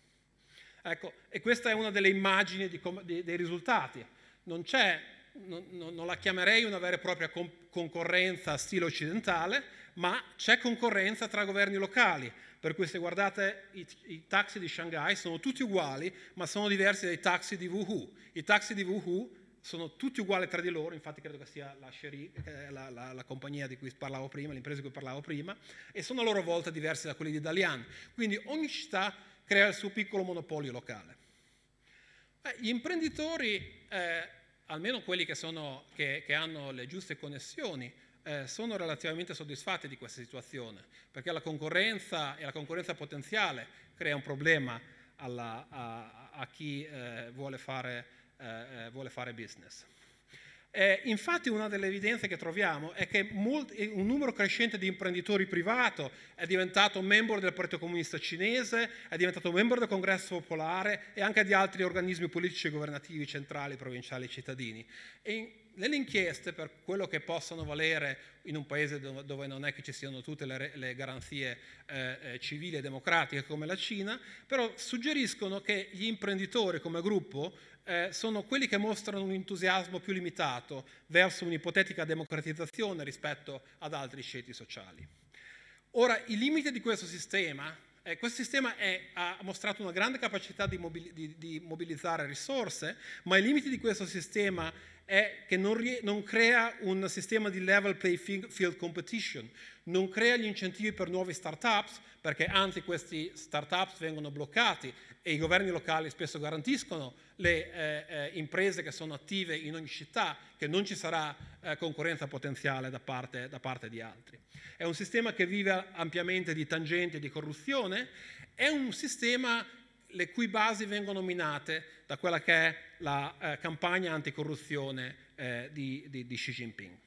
Speaker 3: Ecco, e questa è una delle immagini com- di, dei risultati. Non c'è, non, non, la chiamerei una vera e propria com- concorrenza a stile occidentale, ma c'è concorrenza tra governi locali. Per cui se guardate i, i taxi di Shanghai sono tutti uguali, ma sono diversi dai taxi di Wuhu. I taxi di Wuhu sono tutti uguali tra di loro, infatti credo che sia la, Cherie, la, la, la, compagnia di cui parlavo prima, l'impresa di cui parlavo prima, e sono a loro volta diversi da quelli di Dalian. Quindi ogni città crea il suo piccolo monopolio locale. Beh, gli imprenditori, eh, almeno quelli che, sono, che, che, hanno le giuste connessioni, eh, sono relativamente soddisfatti di questa situazione, perché la concorrenza e la concorrenza potenziale crea un problema alla, a, a, chi eh, vuole, fare, eh, eh, vuole fare business. Eh, infatti una delle evidenze che troviamo è che molti, eh, un numero crescente di imprenditori privato è diventato membro del Partito Comunista Cinese, è diventato membro del Congresso Popolare e anche di altri organismi politici e governativi centrali, provinciali e cittadini. E in, nelle inchieste, per quello che possano valere in un paese dove, dove non è che ci siano tutte le, le garanzie eh, eh, civili e democratiche come la Cina, però suggeriscono che gli imprenditori come gruppo eh, sono quelli che mostrano un entusiasmo più limitato verso un'ipotetica democratizzazione rispetto ad altri scelti sociali. Ora, i limiti di questo sistema, eh, questo sistema è, ha mostrato una grande capacità di, mobili- di, di, mobilizzare risorse, ma i limiti di questo sistema è che non, rie- non crea un sistema di level play field competition, non crea gli incentivi per nuove start-ups, perché anzi questi start-ups vengono bloccati e i governi locali spesso garantiscono le eh, eh, imprese che sono attive in ogni città, che non ci sarà eh, concorrenza potenziale da parte, da parte di altri. È un sistema che vive ampiamente di tangenti e di corruzione, è un sistema le cui basi vengono minate da quella che è la eh, campagna anticorruzione eh, di, di, di Xi Jinping.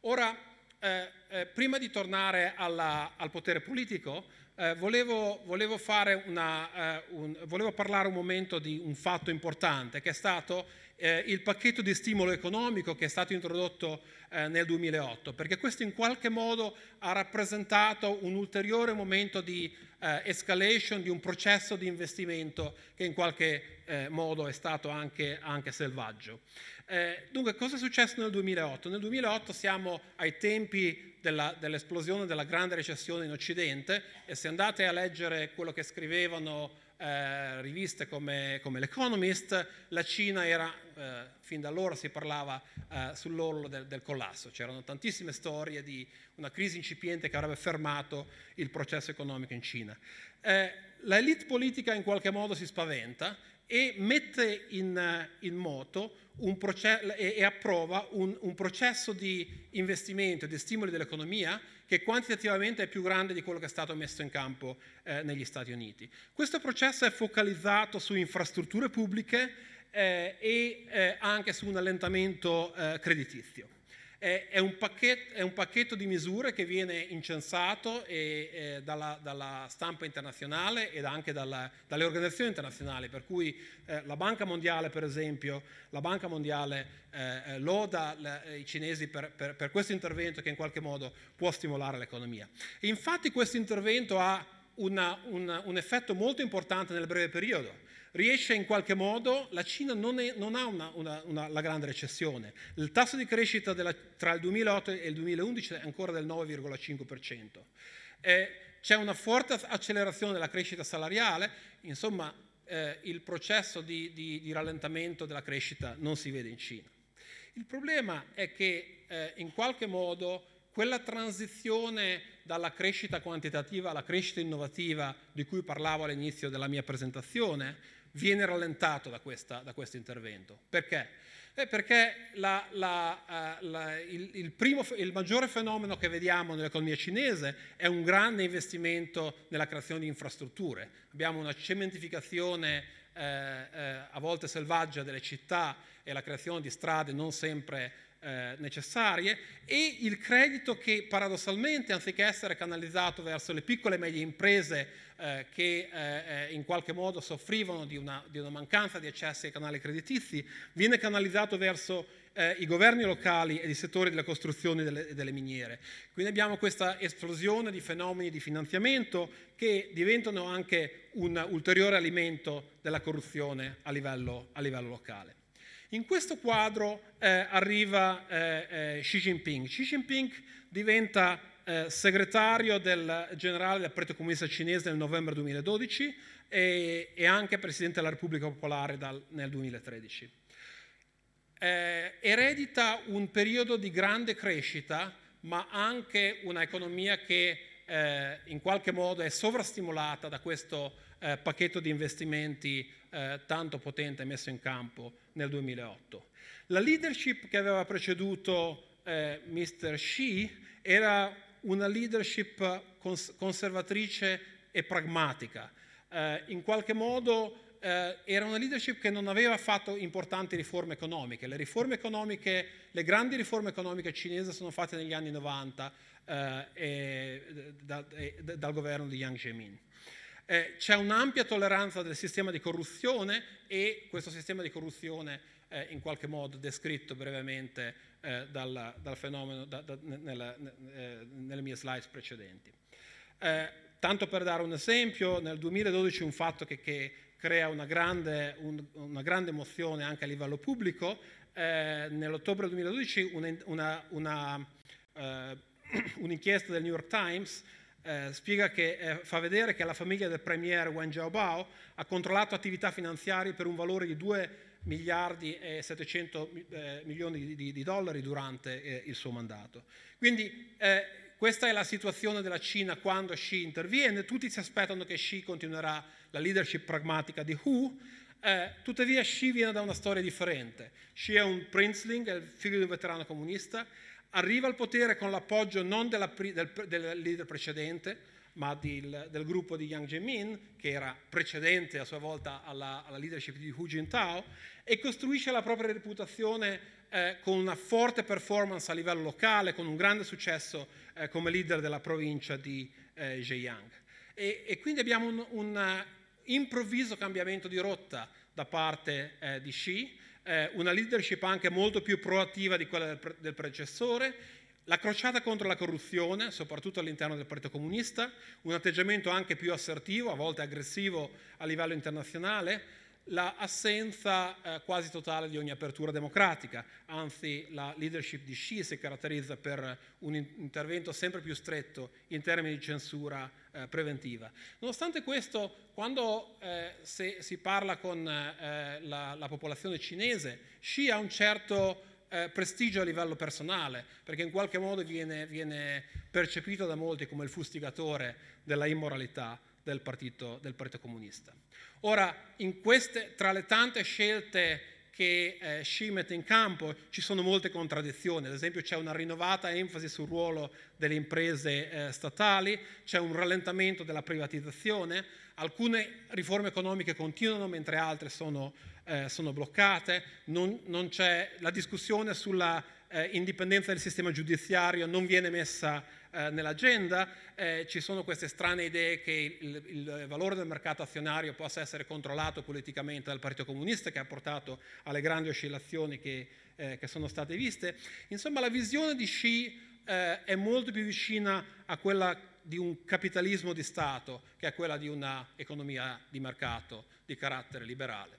Speaker 3: Ora, eh, eh, prima di tornare alla, al potere politico, eh, volevo, volevo, una, eh, un, volevo, parlare un momento di un fatto importante, che è stato eh, il pacchetto di stimolo economico che è stato introdotto nel 2008, perché questo in qualche modo ha rappresentato un ulteriore momento di eh, escalation di un processo di investimento che in qualche eh, modo è stato anche, anche selvaggio. Eh, dunque, cosa è successo nel 2008? Nel 2008 siamo ai tempi della, dell'esplosione della grande recessione in Occidente e se andate a leggere quello che scrivevano eh, riviste come, come l'Economist, la Cina era, eh, fin da allora si parlava eh, sull'orlo del, del, collasso, c'erano tantissime storie di una crisi incipiente che avrebbe fermato il processo economico in Cina. Eh, la elite politica in qualche modo si spaventa e mette in, eh, in moto proce- e, e, approva un, un processo di investimento e di stimoli dell'economia che quantitativamente è più grande di quello che è stato messo in campo eh, negli Stati Uniti. Questo processo è focalizzato su infrastrutture pubbliche eh, e eh, anche su un allentamento eh, creditizio. È, un pacchetto, è, un pacchetto, di misure che viene incensato e, eh, dalla, dalla, stampa internazionale ed anche dalla, dalle organizzazioni internazionali, per cui eh, la Banca Mondiale, per esempio, la Banca Mondiale eh, eh loda la, eh, i cinesi per, per, per questo intervento che in qualche modo può stimolare l'economia. E infatti questo intervento ha una, una, un effetto molto importante nel breve periodo riesce in qualche modo, la Cina non, è, non ha una, una, una, la grande recessione, il tasso di crescita della, tra il 2008 e il 2011 è ancora del 9,5%. Eh, c'è una forte accelerazione della crescita salariale, insomma eh, il processo di, di, di, rallentamento della crescita non si vede in Cina. Il problema è che eh, in qualche modo quella transizione dalla crescita quantitativa alla crescita innovativa di cui parlavo all'inizio della mia presentazione viene rallentato da, questa, da questo intervento. Perché? Eh, perché la, la, uh, la, il, il, primo, il, maggiore fenomeno che vediamo nell'economia cinese è un grande investimento nella creazione di infrastrutture. Abbiamo una cementificazione eh, eh, a volte selvaggia delle città e la creazione di strade non sempre eh, necessarie e il credito che paradossalmente, anziché essere canalizzato verso le piccole e medie imprese eh, che eh, eh in qualche modo soffrivano di una, di una, mancanza di accessi ai canali creditizi, viene canalizzato verso eh, i governi locali e i settori delle costruzioni e delle, delle miniere. Quindi abbiamo questa esplosione di fenomeni di finanziamento che diventano anche un ulteriore alimento della corruzione a livello, a livello locale. In questo quadro eh, arriva eh, eh Xi Jinping. Xi Jinping diventa eh, segretario del generale del Partito Comunista Cinese nel novembre 2012 e, e anche presidente della Repubblica Popolare dal, nel 2013. Eh, eredita un periodo di grande crescita, ma anche un'economia che eh, in qualche modo è sovrastimolata da questo eh, pacchetto di investimenti eh, tanto potente messo in campo nel 2008. La leadership che aveva preceduto eh, Mr. Xi era una leadership cons- conservatrice e pragmatica. Eh, in qualche modo eh, era una leadership che non aveva fatto importanti riforme economiche. Le riforme economiche, le grandi riforme economiche cinesi sono fatte negli anni 90 eh, e, da, e, dal governo di Yang Zemin. Eh, c'è un'ampia tolleranza del sistema di corruzione e questo sistema di corruzione è eh, in qualche modo descritto brevemente eh, dal, dal, fenomeno da, da, nella, ne, eh, nelle mie slide precedenti. Eh, tanto per dare un esempio, nel 2012 un fatto che, che crea una grande, un, una grande, emozione anche a livello pubblico, eh, nell'ottobre 2012 una, una, un'inchiesta del New York Times eh, spiega che eh, fa vedere che la famiglia del premier Wen Jiabao ha controllato attività finanziarie per un valore di 2 miliardi e 700 eh, milioni di, di, dollari durante eh, il suo mandato. Quindi eh, questa è la situazione della Cina quando Xi interviene, tutti si aspettano che Xi continuerà la leadership pragmatica di Hu, eh, tuttavia Xi viene da una storia differente. Xi è un princeling, è il figlio di un veterano comunista, arriva al potere con l'appoggio non della, del, del, leader precedente, ma del, del, gruppo di Yang Zemin, che era precedente a sua volta alla, alla leadership di Hu Jintao, e costruisce la propria reputazione eh, con una forte performance a livello locale, con un grande successo eh, come leader della provincia di eh, Zhejiang. E, e, quindi abbiamo un, un improvviso cambiamento di rotta da parte eh, di Xi, eh, una leadership anche molto più proattiva di quella del, pre- del predecessore, la crociata contro la corruzione, soprattutto all'interno del Partito Comunista, un atteggiamento anche più assertivo, a volte aggressivo a livello internazionale, l'assenza la eh, quasi totale di ogni apertura democratica, anzi la leadership di Xi si caratterizza per un intervento sempre più stretto in termini di censura eh, preventiva. Nonostante questo, quando eh, si parla con eh, la, la, popolazione cinese, Xi ha un certo eh, prestigio a livello personale, perché in qualche modo viene, viene percepito da molti come il fustigatore della immoralità del Partito, del partito Comunista. Ora, queste, tra le tante scelte che eh, Xi mette in campo ci sono molte contraddizioni, ad esempio c'è una rinnovata enfasi sul ruolo delle imprese eh, statali, c'è un rallentamento della privatizzazione, alcune riforme economiche continuano mentre altre sono, eh, sono bloccate, non, non la discussione sulla eh, indipendenza del sistema giudiziario non viene messa eh, nell'agenda, eh, ci sono queste strane idee che il, il, valore del mercato azionario possa essere controllato politicamente dal Partito Comunista che ha portato alle grandi oscillazioni che, eh, che sono state viste. Insomma la visione di Xi eh, è molto più vicina a quella di un capitalismo di Stato che a quella di un'economia di mercato di carattere liberale.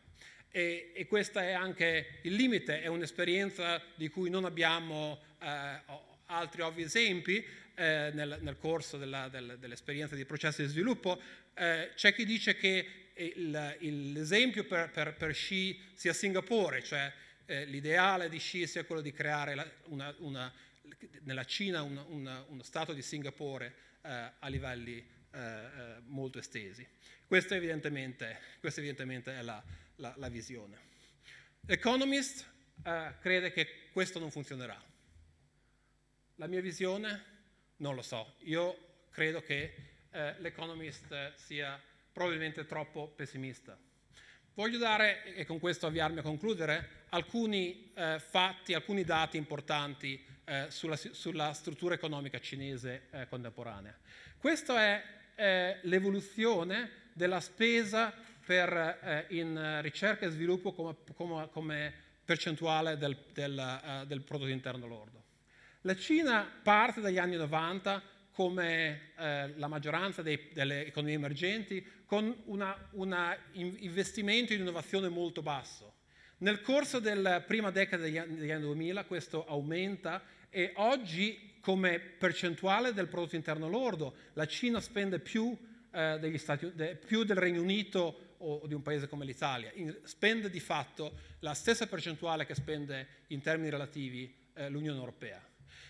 Speaker 3: E, e, questo è anche il limite, è un'esperienza di cui non abbiamo eh, altri ovvi esempi, eh, nel, nel, corso della, del, dell'esperienza di processi di sviluppo, eh, c'è chi dice che il, il, l'esempio per, per, per sci sia Singapore, cioè eh, l'ideale di sci sia quello di creare la, una, una, nella Cina una, uno stato di Singapore eh, a livelli eh, eh, molto estesi. Questa evidentemente, questa evidentemente è la, la, la visione. Economist crede che questo non funzionerà. La mia visione è non lo so. Io credo che eh, l'Economist eh, sia probabilmente troppo pessimista. Voglio dare, e con questo avviarmi a concludere, alcuni eh, fatti, alcuni dati importanti eh, sulla, sulla, struttura economica cinese eh, contemporanea. Questa è eh, l'evoluzione della spesa per, eh, in ricerca e sviluppo come, come, come percentuale del, del, uh, del prodotto interno lordo. La Cina parte dagli anni 90 come eh, la maggioranza dei, delle economie emergenti con un investimento in innovazione molto basso. Nel corso della prima decada degli anni, degli anni 2000 questo aumenta e oggi come percentuale del prodotto interno lordo la Cina spende più eh, degli Stati, de, più del Regno Unito o, o, di un paese come l'Italia. In, spende di fatto la stessa percentuale che spende in termini relativi eh, l'Unione Europea.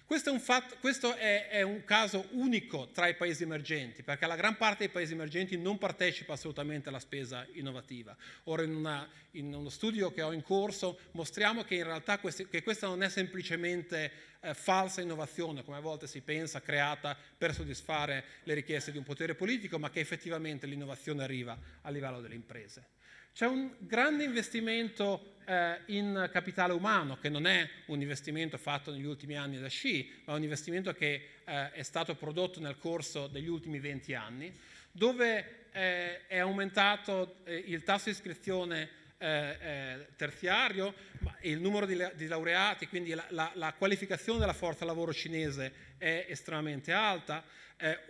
Speaker 3: Questo, è un, fatto, questo è, è un, caso unico tra i paesi emergenti, perché la gran parte dei paesi emergenti non partecipa assolutamente alla spesa innovativa. Ora in, una, in uno studio che ho in corso mostriamo che in realtà questi, che questa non è semplicemente eh, falsa innovazione, come a volte si pensa, creata per soddisfare le richieste di un potere politico, ma che effettivamente l'innovazione arriva a livello delle imprese. C'è un grande investimento eh, in capitale umano, che non è un investimento fatto negli ultimi anni da Sci, ma un investimento che eh, è stato prodotto nel corso degli ultimi 20 anni, dove eh, è aumentato eh, il tasso di iscrizione eh, eh, terziario, il numero di, di laureati, quindi la, la, la, qualificazione della forza lavoro cinese è estremamente alta,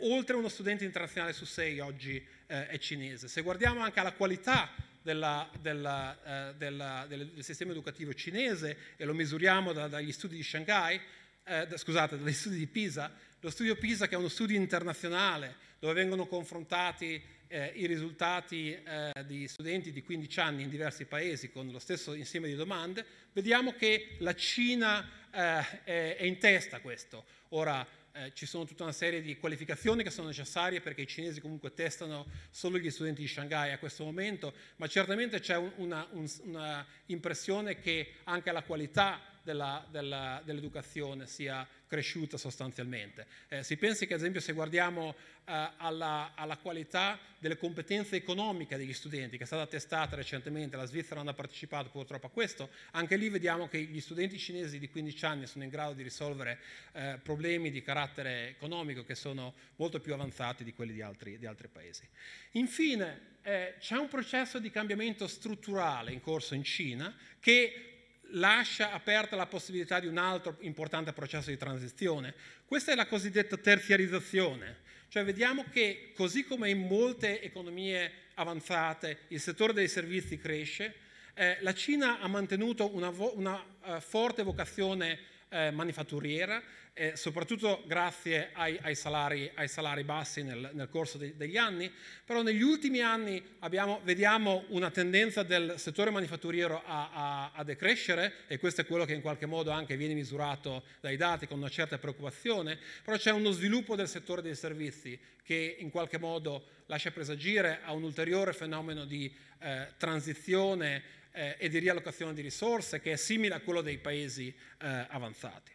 Speaker 3: oltre uno studente internazionale su sei oggi è cinese. Se guardiamo anche alla qualità della, della, eh, della, del, del, sistema educativo cinese e lo misuriamo da, dagli studi di Shanghai, eh, da, scusate, dagli studi di Pisa, lo studio Pisa che è uno studio internazionale dove vengono confrontati eh, i risultati eh, di studenti di 15 anni in diversi paesi con lo stesso insieme di domande, vediamo che la Cina eh, è, è in testa a questo. Ora, eh, ci sono tutta una serie di qualificazioni che sono necessarie perché i cinesi comunque testano solo gli studenti di Shanghai a questo momento, ma certamente c'è un'impressione un, che anche la qualità dell'educazione sia, cresciuta sostanzialmente. Eh, si pensi che ad esempio se guardiamo eh, alla, alla, qualità delle competenze economiche degli studenti, che è stata testata recentemente, la Svizzera non ha partecipato purtroppo a questo, anche lì vediamo che gli studenti cinesi di 15 anni sono in grado di risolvere eh, problemi di carattere economico che sono molto più avanzati di quelli di altri, di altri paesi. Infine, eh, c'è un processo di cambiamento strutturale in corso in Cina che lascia aperta la possibilità di un altro importante processo di transizione. Questa è la cosiddetta terziarizzazione, cioè vediamo che così come in molte economie avanzate il settore dei servizi cresce, eh, la Cina ha mantenuto una, vo- una uh, forte vocazione eh, manifatturiera, eh, soprattutto grazie ai, ai, salari, ai salari, bassi nel, nel corso de, degli anni, però negli ultimi anni abbiamo, vediamo una tendenza del settore manifatturiero a, a, a, decrescere e questo è quello che in qualche modo anche viene misurato dai dati con una certa preoccupazione, però c'è uno sviluppo del settore dei servizi che in qualche modo lascia presagire a un ulteriore fenomeno di eh, transizione eh, e di riallocazione di risorse che è simile a quello dei paesi eh, avanzati.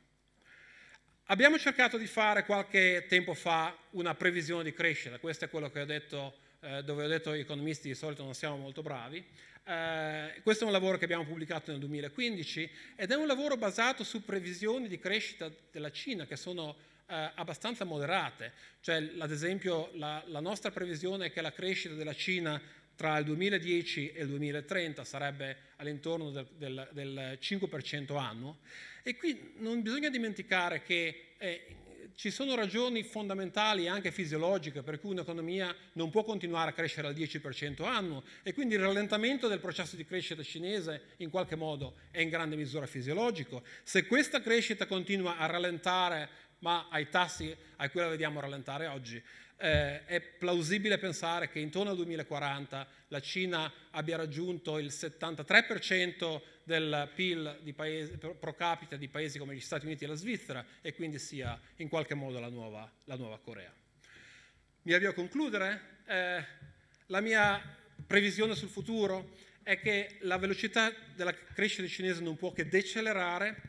Speaker 3: Abbiamo cercato di fare qualche tempo fa una previsione di crescita, questo è quello che ho detto, eh, dove ho detto che gli economisti di solito non siamo molto bravi. Eh, questo è un lavoro che abbiamo pubblicato nel 2015 ed è un lavoro basato su previsioni di crescita della Cina che sono eh, abbastanza moderate, cioè ad esempio la, la nostra previsione è che la crescita della Cina tra il 2010 e il 2030 sarebbe all'intorno del, del, del 5% annuo. E qui non bisogna dimenticare che eh, ci sono ragioni fondamentali anche fisiologiche per cui un'economia non può continuare a crescere al 10% annuo e quindi il rallentamento del processo di crescita cinese in qualche modo è in grande misura fisiologico. Se questa crescita continua a rallentare ma ai tassi a cui la vediamo rallentare oggi, eh, è plausibile pensare che intorno al 2040 la Cina abbia raggiunto il 73% del PIL paese, pro capita di paesi come gli Stati Uniti e la Svizzera e quindi sia in qualche modo la nuova, la nuova Corea. Mi avvio a concludere. Eh, la mia previsione sul futuro è che la velocità della crescita cinese non può che decelerare.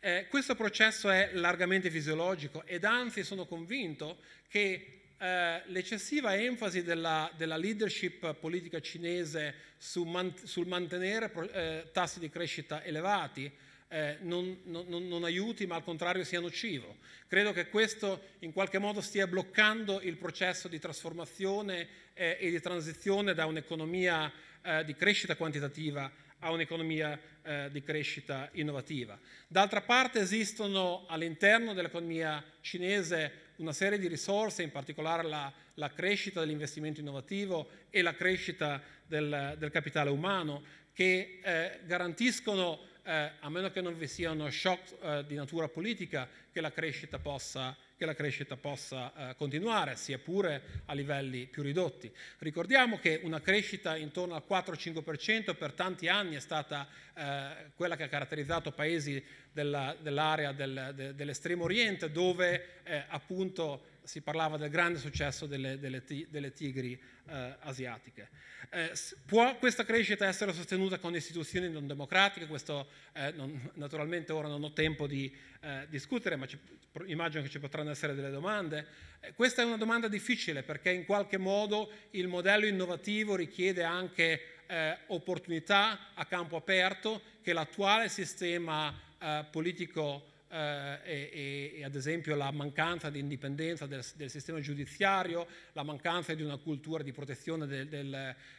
Speaker 3: Eh, questo processo è largamente fisiologico ed anzi sono convinto che eh, l'eccessiva enfasi della, della, leadership politica cinese su man, sul mantenere eh, tassi di crescita elevati eh, non, non, non, aiuti ma al contrario sia nocivo. Credo che questo in qualche modo stia bloccando il processo di trasformazione eh, e di transizione da un'economia eh, di crescita quantitativa a un'economia eh, di crescita innovativa. D'altra parte esistono all'interno dell'economia cinese una serie di risorse, in particolare la, la crescita dell'investimento innovativo e la crescita del, del capitale umano, che eh, garantiscono, eh, a meno che non vi siano shock eh, di natura politica, che la crescita possa che la crescita possa eh, continuare, sia pure a livelli più ridotti. Ricordiamo che una crescita intorno al 4-5% per tanti anni è stata eh, quella che ha caratterizzato paesi della, dell'area del, de, dell'estremo oriente, dove eh, appunto si parlava del grande successo delle, delle, delle tigri eh, asiatiche. Eh, può questa crescita essere sostenuta con istituzioni non democratiche? Questo eh, non, naturalmente ora non ho tempo di eh, discutere, ma ci, immagino che ci potranno essere delle domande. Eh, questa è una domanda difficile perché in qualche modo il modello innovativo richiede anche eh, opportunità a campo aperto che l'attuale sistema politico eh, e, e, ad esempio la mancanza di indipendenza del, del, sistema giudiziario, la mancanza di una cultura di protezione del, del,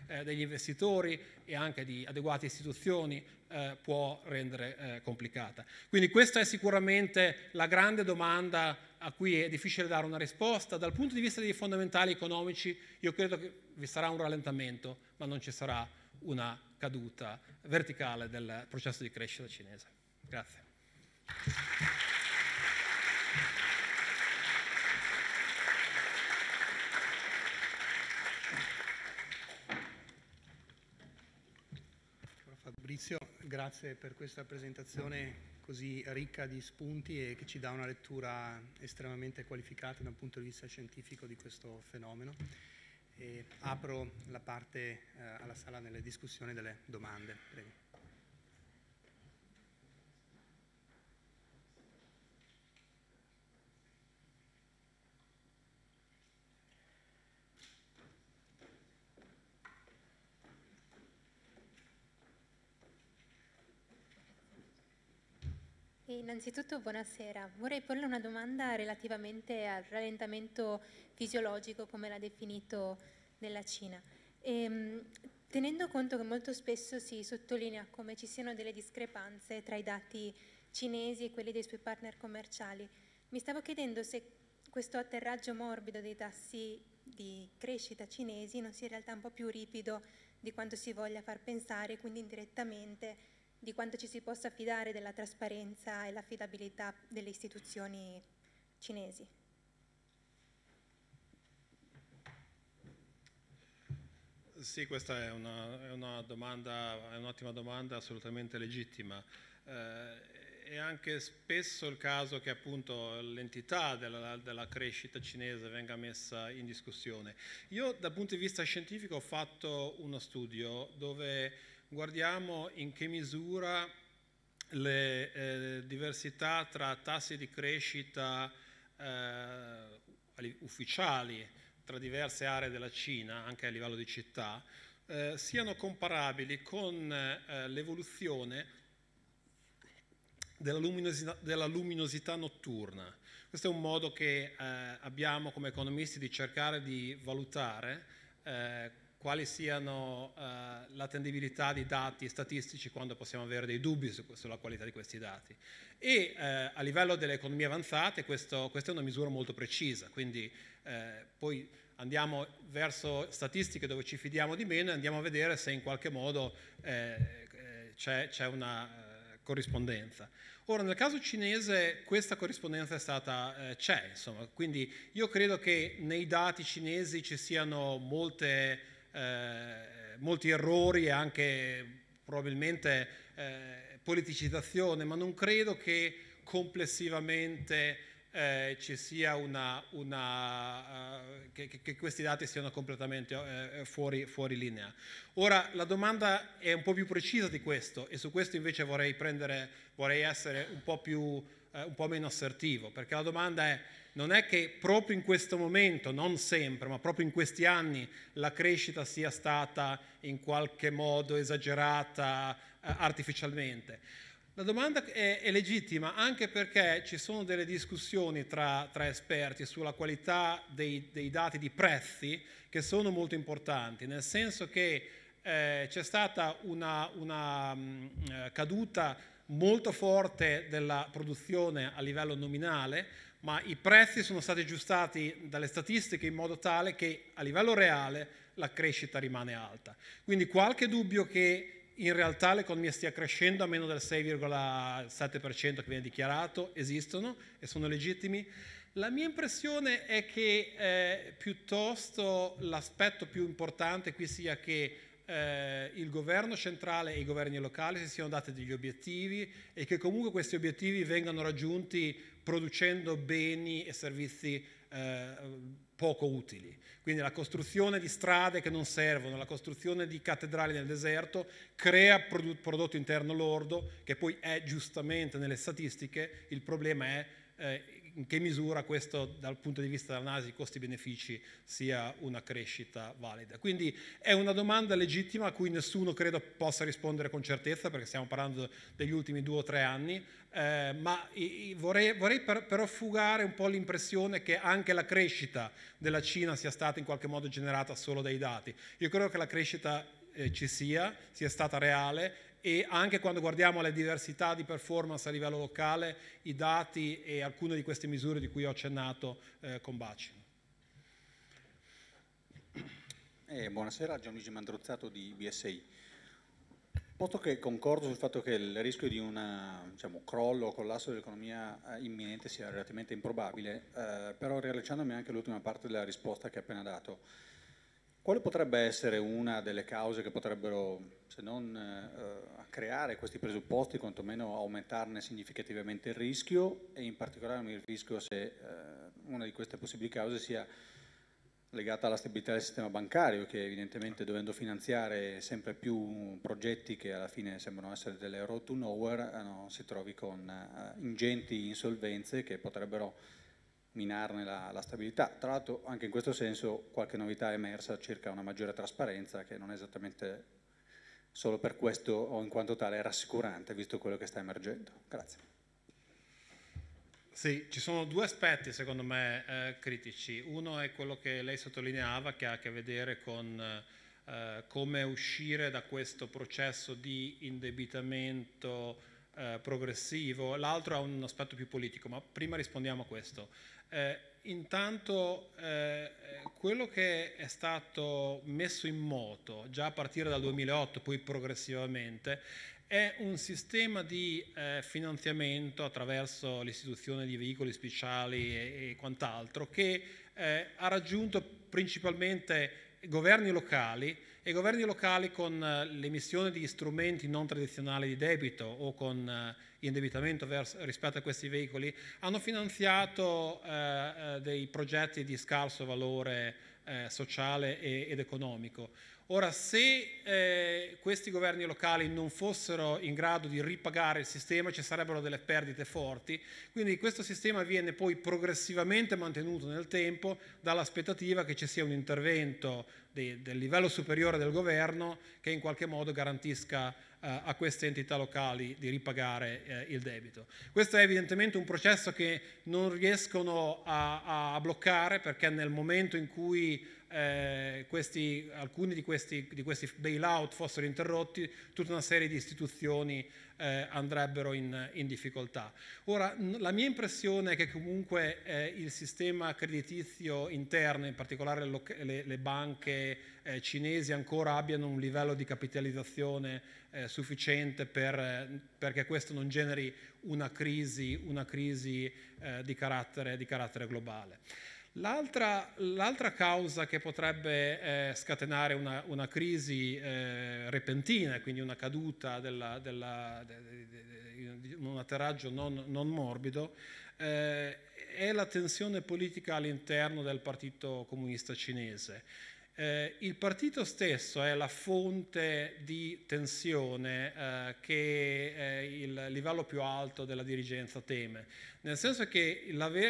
Speaker 3: eh, degli investitori e anche di adeguate istituzioni eh, può rendere eh, complicata. Quindi questa è sicuramente la grande domanda a cui è difficile dare una risposta. Dal punto di vista dei fondamentali economici io credo che vi sarà un rallentamento, ma non ci sarà una caduta verticale del processo di crescita cinese.
Speaker 4: Grazie.
Speaker 2: Fabrizio, grazie per questa presentazione così ricca di spunti e che ci dà una lettura estremamente qualificata da un punto di vista scientifico di questo fenomeno. E apro la parte eh, alla sala delle discussioni e delle domande. Prego. innanzitutto buonasera, vorrei porle una domanda relativamente al rallentamento fisiologico come l'ha definito nella Cina. E, ehm, tenendo conto che molto spesso si sottolinea come ci siano delle discrepanze tra i dati cinesi e quelli dei suoi partner commerciali, mi stavo chiedendo se questo atterraggio morbido dei tassi di crescita cinesi non sia in realtà un po' più ripido di quanto si voglia far pensare, quindi indirettamente di quanto ci si possa fidare della trasparenza e l'affidabilità delle istituzioni cinesi.
Speaker 3: Sì, questa è, una, è, una domanda, è un'ottima domanda, assolutamente legittima. Eh, è anche spesso il caso che appunto l'entità della, della, crescita cinese venga messa in discussione. Io dal punto di vista scientifico ho fatto uno studio dove guardiamo in che misura le eh, diversità tra tassi di crescita eh, ufficiali tra diverse aree della Cina, anche a livello di città, eh, siano comparabili con eh, l'evoluzione della luminosità, della luminosità, notturna. Questo è un modo che eh, abbiamo come economisti di cercare di valutare eh, quali siano eh, l'attendibilità di dati statistici quando possiamo avere dei dubbi su, sulla qualità di questi dati. E eh, a livello delle economie avanzate questo, questa è una misura molto precisa, quindi eh, poi andiamo verso statistiche dove ci fidiamo di meno e andiamo a vedere se in qualche modo eh, eh, c'è, c'è, una eh, corrispondenza. Ora, nel caso cinese questa corrispondenza è stata, eh, c'è, insomma, quindi io credo che nei dati cinesi ci siano molte eh, molti errori e anche probabilmente eh, politicizzazione, ma non credo che complessivamente eh, ci sia una, una uh, che, che, questi dati siano completamente eh, eh, fuori, fuori, linea. Ora la domanda è un po' più precisa di questo e su questo invece vorrei, prendere, vorrei essere un po, più, eh, un po' meno assertivo, perché la domanda è non è che proprio in questo momento, non sempre, ma proprio in questi anni, la crescita sia stata in qualche modo esagerata eh, artificialmente. La domanda è, è, legittima anche perché ci sono delle discussioni tra, tra esperti sulla qualità dei, dei, dati di prezzi che sono molto importanti, nel senso che eh, c'è stata una, una mh, mm, eh, caduta molto forte della produzione a livello nominale ma i prezzi sono stati aggiustati dalle statistiche in modo tale che a livello reale la crescita rimane alta. Quindi qualche dubbio che in realtà l'economia stia crescendo a meno del 6,7% che viene dichiarato esistono e sono legittimi. La mia impressione è che eh, piuttosto l'aspetto più importante qui sia che eh, il governo centrale e i governi locali si siano dati degli obiettivi e che comunque questi obiettivi vengano raggiunti producendo beni e servizi eh, poco utili. Quindi la costruzione di strade che non servono, la costruzione di cattedrali nel deserto crea produ- prodotto interno lordo che poi è giustamente nelle statistiche il problema è eh, in che misura questo dal punto di vista dell'analisi costi-benefici sia una crescita valida. Quindi è una domanda legittima a cui nessuno credo possa rispondere con certezza perché stiamo parlando degli ultimi due o tre anni, eh, ma vorrei, vorrei per, però fugare un po' l'impressione che anche la crescita della Cina sia stata in qualche modo generata solo dai dati. Io credo che la crescita eh, ci sia, sia stata reale e anche quando guardiamo le diversità di performance a livello locale, i dati e alcune di queste misure di cui ho accennato eh, combaciano.
Speaker 4: Eh, buonasera, Gianluigi Mandrozzato di BSI. Posto che concordo sul fatto che il rischio di un diciamo, crollo o collasso dell'economia eh, imminente sia relativamente improbabile, eh, però riallacciandomi anche all'ultima parte della risposta che ha appena dato, quale potrebbe essere una delle cause che potrebbero, se non eh, creare questi presupposti, quantomeno aumentarne significativamente il rischio e in particolare mi rischio se eh, una di queste possibili cause sia legata alla stabilità del sistema bancario che evidentemente dovendo finanziare sempre più progetti che alla fine sembrano essere delle road to nowhere eh, no, si trovi con eh, ingenti insolvenze che potrebbero minarne la, la stabilità. Tra l'altro anche in questo senso qualche novità è emersa circa una maggiore trasparenza che non è esattamente solo per questo o in quanto tale è rassicurante visto quello che sta emergendo. Grazie. Sì, ci sono
Speaker 3: due aspetti secondo me eh, critici. Uno è quello che lei sottolineava che ha a che vedere con eh, come uscire da questo processo di indebitamento eh, progressivo. L'altro ha un aspetto più politico, ma prima rispondiamo a questo. Eh, intanto eh, quello che è stato messo in moto già a partire dal 2008, poi progressivamente, è un sistema di eh, finanziamento attraverso l'istituzione di veicoli speciali e, e quant'altro che eh, ha raggiunto principalmente governi locali e governi locali con eh, l'emissione di strumenti non tradizionali di debito o con eh, indebitamento verso, rispetto a questi veicoli, hanno finanziato eh, eh, dei progetti di scarso valore eh, sociale e, ed economico. Ora, se eh, questi governi locali non fossero in grado di ripagare il sistema, ci sarebbero delle perdite forti, quindi questo sistema viene poi progressivamente mantenuto nel tempo dall'aspettativa che ci sia un intervento de del livello superiore del governo che in qualche modo garantisca eh, a queste entità locali di ripagare eh, il debito. Questo è evidentemente un processo che non riescono a, a bloccare perché nel momento in cui eh, questi, alcuni di questi, di questi bailout fossero interrotti, tutta una serie di istituzioni eh, andrebbero in, in, difficoltà. Ora, la mia impressione è che comunque eh, il sistema creditizio interno, in particolare lo, le, le, banche eh, cinesi, ancora abbiano un livello di capitalizzazione eh, sufficiente per, perché questo non generi una crisi, una crisi eh, di, carattere, di carattere globale. L'altra, l'altra causa che potrebbe eh, scatenare una, una crisi eh, repentina, quindi una caduta, della, della, de, de, de, un atterraggio non, non morbido, eh, è la tensione politica all'interno del Partito Comunista Cinese. Eh, il partito stesso è la fonte di tensione eh, che eh, il livello più alto della dirigenza teme, nel senso che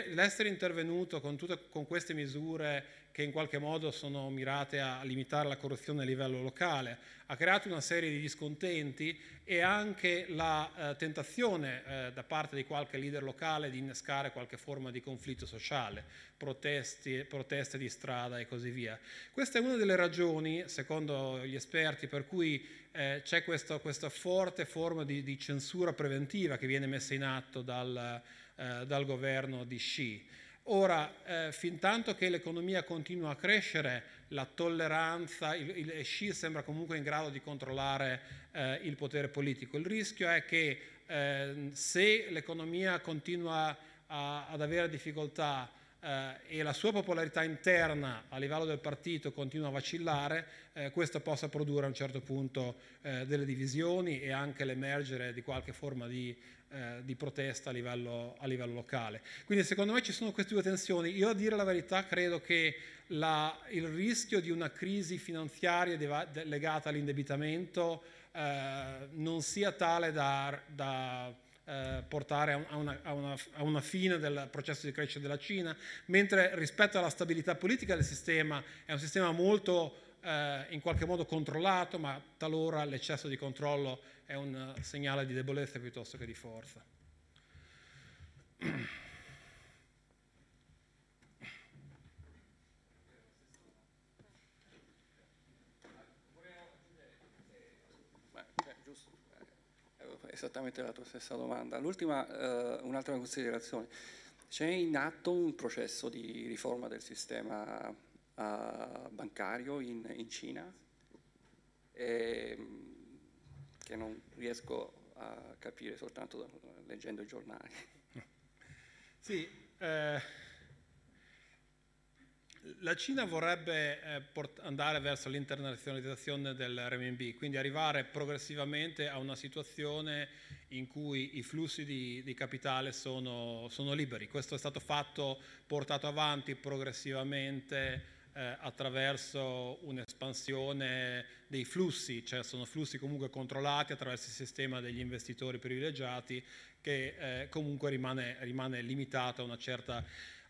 Speaker 3: l'essere intervenuto con, tutte, con queste misure che in qualche modo sono mirate a limitare la corruzione a livello locale, ha creato una serie di discontenti e anche la eh, tentazione eh, da parte di qualche leader locale di innescare qualche forma di conflitto sociale, protesti, proteste di strada e così via. Questa è una delle ragioni, secondo gli esperti, per cui eh, c'è questo, questa forte forma di, di, censura preventiva che viene messa in atto dal, eh, dal governo di Xi. Ora, eh, fin tanto che l'economia continua a crescere, la tolleranza, il, il SCI sembra comunque in grado di controllare eh, il potere politico. Il rischio è che eh, se l'economia continua a, ad avere difficoltà eh, e la sua popolarità interna a livello del partito continua a vacillare, eh, questo possa produrre a un certo punto eh, delle divisioni e anche l'emergere di qualche forma di eh, di protesta a livello, a livello, locale. Quindi secondo me ci sono queste due tensioni. Io a dire la verità credo che la, il rischio di una crisi finanziaria deva, de, legata all'indebitamento eh, non sia tale da, da eh, portare a una, a, una, a una, fine del processo di crescita della Cina, mentre rispetto alla stabilità politica del sistema è un sistema molto eh, in qualche modo controllato, ma talora l'eccesso di controllo è un eh, segnale di debolezza piuttosto che di forza. Eh,
Speaker 2: esattamente la tua stessa domanda. L'ultima, eh, un'altra considerazione. C'è in atto un processo di riforma del sistema uh, bancario in, in Cina, e, ehm, che non riesco a capire soltanto leggendo i giornali.
Speaker 3: Sì, eh, la Cina vorrebbe eh, andare verso l'internazionalizzazione del RMB, quindi arrivare progressivamente a una situazione in cui i flussi di, di capitale sono, sono liberi. Questo è stato fatto, portato avanti progressivamente eh, attraverso un'espansione dei flussi, cioè sono flussi comunque controllati attraverso il sistema degli investitori privilegiati che eh, comunque rimane, rimane, limitato a una certa,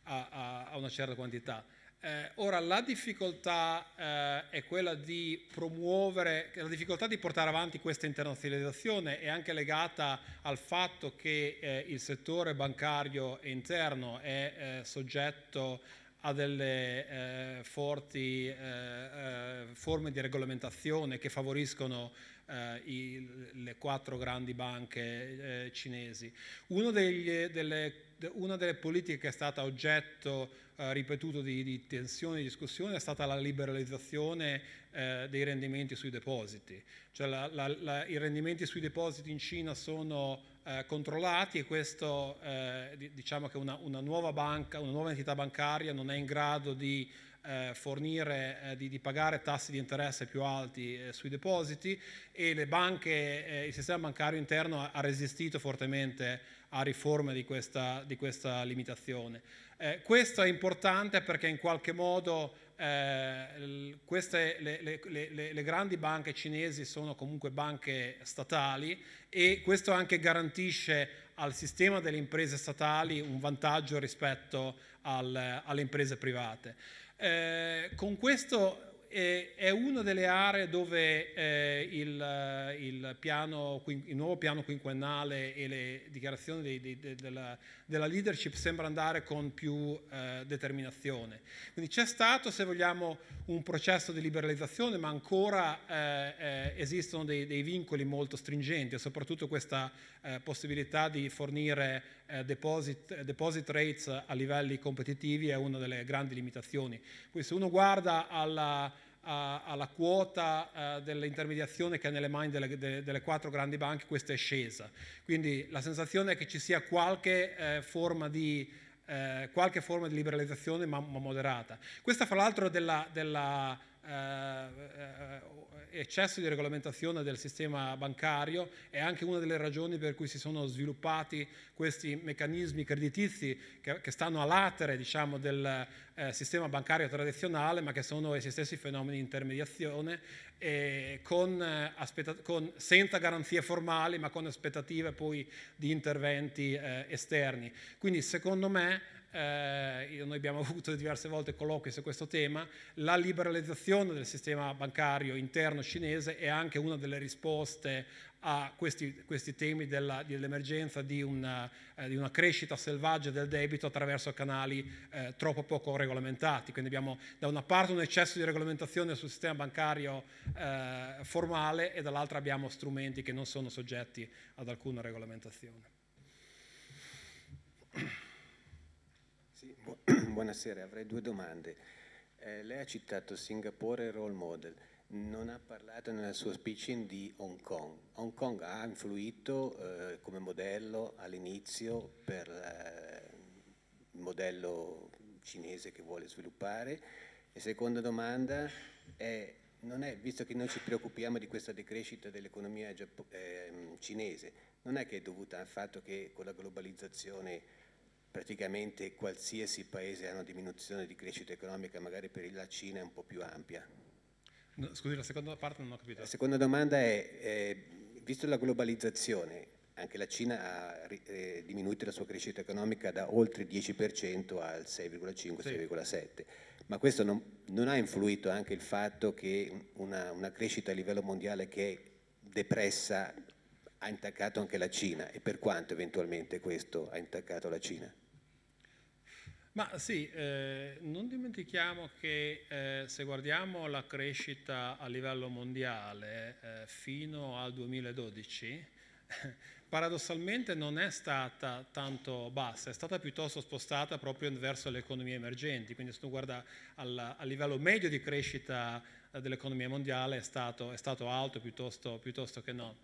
Speaker 3: a, a una certa quantità. Eh, ora la difficoltà eh, è quella di promuovere, la difficoltà di portare avanti questa internazionalizzazione è anche legata al fatto che eh, il settore bancario interno è eh, soggetto a a delle eh, forti eh, eh, forme di regolamentazione che favoriscono eh, i, le quattro grandi banche eh, cinesi. Degli, delle, de, una delle politiche che è stata oggetto ripetuto di, di tensioni e discussione è stata la liberalizzazione dei rendimenti sui depositi. Cioè la, la, la, I rendimenti sui depositi in Cina sono eh, controllati e questo eh, diciamo che una, una, nuova banca, una nuova entità bancaria non è in grado di eh, fornire, eh, di, di, pagare tassi di interesse più alti eh, sui depositi e le banche, eh, il sistema bancario interno ha, resistito fortemente a riforme di questa, di questa limitazione. Eh, questo è importante perché in qualche modo eh, queste, le, le, le, le, grandi banche cinesi sono comunque banche statali e questo anche garantisce al sistema delle imprese statali un vantaggio rispetto al, alle imprese private. Eh, con questo eh, è una delle aree dove eh, il, il, piano, il, nuovo piano quinquennale e le dichiarazioni dei, dei, de, della, della, leadership sembra andare con più eh, determinazione. Quindi c'è stato, se vogliamo, un processo di liberalizzazione, ma ancora eh, esistono dei, dei, vincoli molto stringenti, soprattutto questa possibilità di fornire eh, deposit, eh, deposit rates a livelli competitivi è una delle grandi limitazioni. Poi se uno guarda alla, alla quota uh, dell'intermediazione che è nelle mani delle, delle, delle, quattro grandi banche, questa è scesa. Quindi la sensazione è che ci sia qualche, eh, forma, di, eh, qualche forma di liberalizzazione ma, ma moderata. Questa fra l'altro della, della eh, eccessi di regolamentazione del sistema bancario è anche una delle ragioni per cui si sono sviluppati questi meccanismi creditizi che, che stanno a latere diciamo, del eh, sistema bancario tradizionale, ma che sono essi stessi fenomeni di intermediazione, con, eh, con, senza garanzie formali, ma con aspettative poi di interventi eh, esterni. Quindi secondo me eh, noi abbiamo avuto diverse volte colloqui su questo tema, la liberalizzazione del sistema bancario interno cinese è anche una delle risposte a questi, questi temi della, dell'emergenza di una, eh, di una, crescita selvaggia del debito attraverso canali eh, troppo poco regolamentati. Quindi abbiamo da una parte un eccesso di regolamentazione sul sistema bancario eh, formale e dall'altra abbiamo strumenti che non sono soggetti ad alcuna regolamentazione.
Speaker 5: Buonasera, avrei due domande. Eh, lei ha citato Singapore role model, non ha parlato nella sua speech di Hong Kong. Hong Kong ha influito eh, come modello all'inizio per eh, il modello cinese che vuole sviluppare. E seconda domanda è, non è, visto che noi ci preoccupiamo di questa decrescita dell'economia giappo- ehm, cinese, non è che è dovuta al fatto che con la globalizzazione praticamente qualsiasi paese ha una diminuzione di crescita economica, magari per la Cina è un po' più ampia.
Speaker 3: No, scusi, la seconda parte non ho capito. La seconda
Speaker 5: domanda è, eh, visto la globalizzazione, anche la Cina ha eh, diminuito la sua crescita economica da oltre 10% al 6,5-6,7%, sì. ma questo non, non, ha influito anche il fatto che una, una crescita a livello mondiale che è depressa ha intaccato anche la Cina e per quanto eventualmente questo ha intaccato la Cina?
Speaker 3: Ma sì, eh, non dimentichiamo che eh, se guardiamo la crescita a livello mondiale eh, fino al 2012, paradossalmente non è stata tanto bassa, è stata piuttosto spostata proprio verso le economie emergenti, quindi se tu guarda alla, a livello medio di crescita eh, dell'economia mondiale è stato, è stato alto piuttosto, piuttosto che no.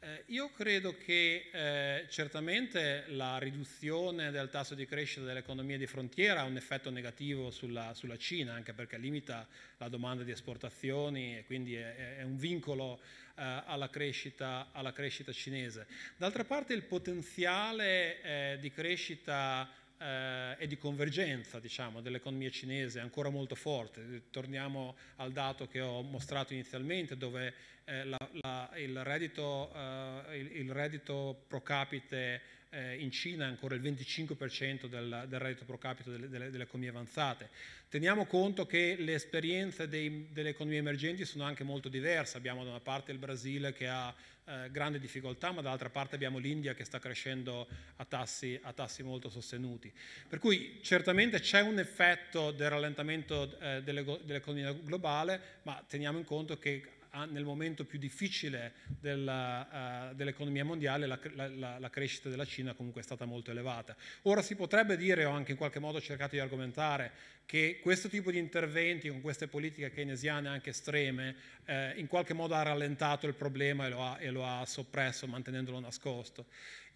Speaker 3: Eh, io credo che eh, certamente la riduzione del tasso di crescita delle economie di frontiera ha un effetto negativo sulla, sulla Cina, anche perché limita la domanda di esportazioni e quindi è, è un vincolo eh, alla, crescita, alla, crescita, cinese. D'altra parte il potenziale eh, di crescita eh, e di convergenza diciamo, dell'economia cinese ancora molto forte. Torniamo al dato che ho mostrato inizialmente dove eh, la, la, il, reddito, eh, il, il, reddito, pro capite eh, in Cina è ancora il 25% del, del, reddito pro capite delle, delle, delle, economie avanzate. Teniamo conto che le esperienze dei, delle economie emergenti sono anche molto diverse. Abbiamo da una parte il Brasile che ha eh, grande difficoltà, ma dall'altra parte abbiamo l'India che sta crescendo a tassi, a tassi, molto sostenuti. Per cui certamente c'è un effetto del rallentamento eh, dell'economia globale, ma teniamo in conto che nel momento più difficile della, uh, dell'economia mondiale la, la, la, crescita della Cina comunque è stata molto elevata. Ora si potrebbe dire, ho anche in qualche modo cercato di argomentare, che questo tipo di interventi con queste politiche keynesiane anche estreme eh, in qualche modo ha rallentato il problema e lo ha, e lo ha soppresso mantenendolo nascosto.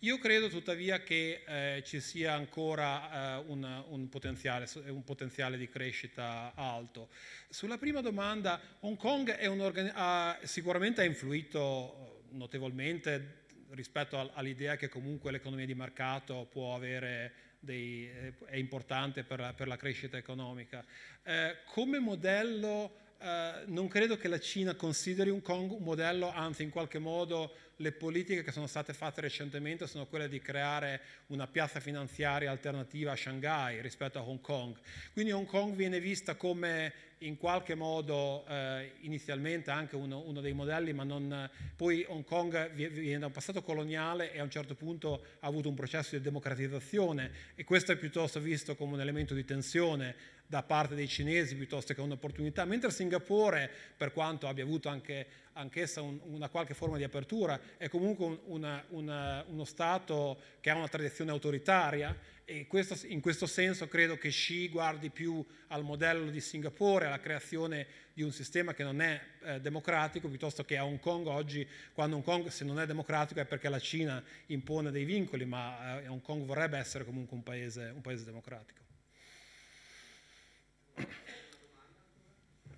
Speaker 3: Io credo tuttavia che eh, ci sia ancora eh, un, un, potenziale, un, potenziale, di crescita alto. Sulla prima domanda, Hong Kong è un organi- ha, sicuramente ha influito eh, notevolmente rispetto all'idea che comunque l'economia di mercato può avere dei, eh, è importante per la, per la crescita economica. Eh, come modello eh, non credo che la Cina consideri Hong Kong un modello, anzi in qualche modo le politiche che sono state fatte recentemente sono quelle di creare una piazza finanziaria alternativa a Shanghai rispetto a Hong Kong. Quindi Hong Kong viene vista come in qualche modo eh, inizialmente anche uno, uno, dei modelli, ma non, poi Hong Kong viene da un passato coloniale e a un certo punto ha avuto un processo di democratizzazione e questo è piuttosto visto come un elemento di tensione da parte dei cinesi piuttosto che un'opportunità, mentre Singapore, per quanto abbia avuto anche, anch'essa un, una qualche forma di apertura, è comunque una, una, uno Stato che ha una tradizione autoritaria e questo, in questo senso credo che Xi guardi più al modello di Singapore, alla creazione di un sistema che non è eh, democratico, piuttosto che a Hong Kong oggi, quando Hong Kong se non è democratico è perché la Cina impone dei vincoli, ma eh, Hong Kong vorrebbe essere comunque un paese, un paese democratico.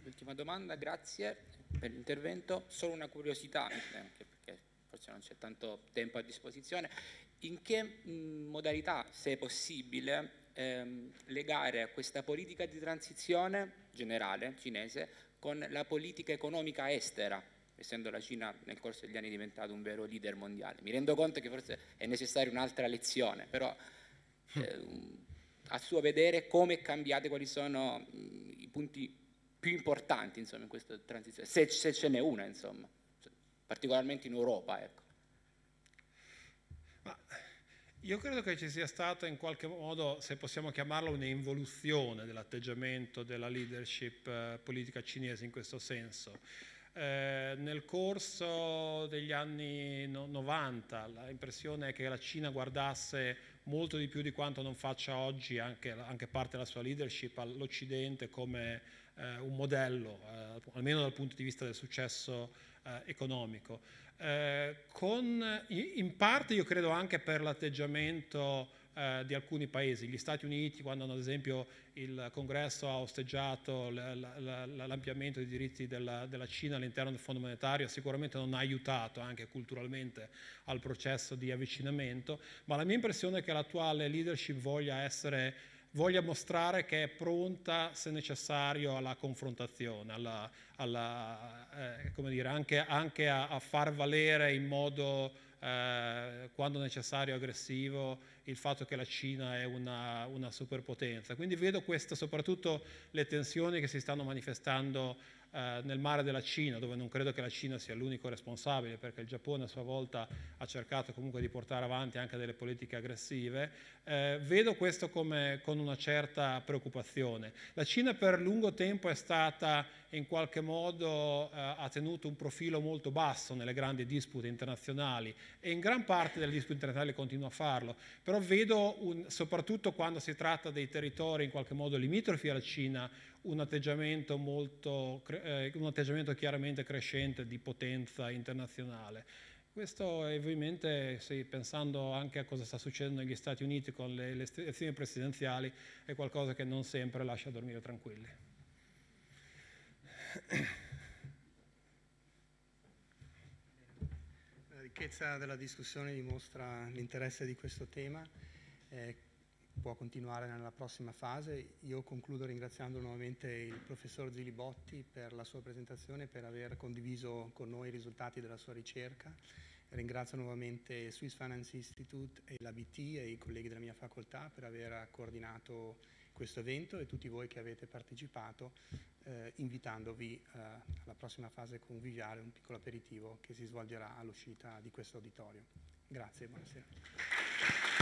Speaker 2: L'ultima domanda, grazie per l'intervento. Solo una curiosità, eh, anche perché forse non c'è tanto tempo a disposizione. In che mm, modalità, se è possibile, ehm, legare questa politica di transizione generale cinese con la politica economica estera, essendo la Cina nel corso degli anni diventata un vero leader mondiale. Mi rendo conto che forse è necessaria un'altra lezione, però
Speaker 1: eh,
Speaker 2: a suo vedere come cambiate, quali sono mm, i punti più importanti insomma, in questa transizione, se, se ce n'è una, insomma, cioè, particolarmente in Europa. Ecco.
Speaker 3: Ma io credo che ci sia stata in qualche modo, se possiamo chiamarlo, un'involuzione dell'atteggiamento della leadership eh, politica cinese in questo senso. Eh, nel corso degli anni no 90 l'impressione è che la Cina guardasse molto di più di quanto non faccia oggi anche, anche parte della sua leadership all'Occidente come eh, un modello, eh, almeno dal punto di vista del successo eh, economico. Eh, con, in parte io credo anche per l'atteggiamento eh, di alcuni paesi. Gli Stati Uniti, quando ad esempio il Congresso ha osteggiato l'ampliamento dei diritti della, della Cina all'interno del Fondo monetario, sicuramente non ha aiutato anche culturalmente al processo di avvicinamento, ma la mia impressione è che l'attuale leadership voglia essere voglia mostrare che è pronta, se necessario, alla confrontazione, alla, alla, eh, dire, anche, anche a, a, far valere in modo, eh, quando necessario, aggressivo il fatto che la Cina è una, una superpotenza. Quindi vedo queste, soprattutto le tensioni che si stanno manifestando eh, nel mare della Cina, dove non credo che la Cina sia l'unico responsabile, perché il Giappone a sua volta ha cercato comunque di portare avanti anche delle politiche aggressive, eh, vedo questo come, con una certa preoccupazione. La Cina per lungo tempo è stata in qualche modo eh, ha tenuto un profilo molto basso nelle grandi dispute internazionali e in gran parte delle dispute internazionali continua a farlo, però vedo un, soprattutto quando si tratta dei territori in qualche modo limitrofi alla Cina un atteggiamento, molto, eh, un atteggiamento chiaramente crescente di potenza internazionale. Questo ovviamente, sì, pensando anche a cosa sta succedendo negli Stati Uniti con le, le elezioni presidenziali, è qualcosa che non sempre lascia dormire tranquilli.
Speaker 2: La ricchezza della discussione dimostra l'interesse di questo tema. Eh, può continuare nella prossima fase. Io concludo ringraziando nuovamente il professor Zilibotti per la sua presentazione e per aver condiviso con noi i risultati della sua ricerca. Ringrazio nuovamente Swiss Finance Institute e l'ABT e i colleghi della mia facoltà per aver coordinato questo evento e tutti voi che avete partecipato eh, invitandovi eh, alla prossima fase conviviale, un piccolo aperitivo che si svolgerà all'uscita di questo auditorio. Grazie e buonasera.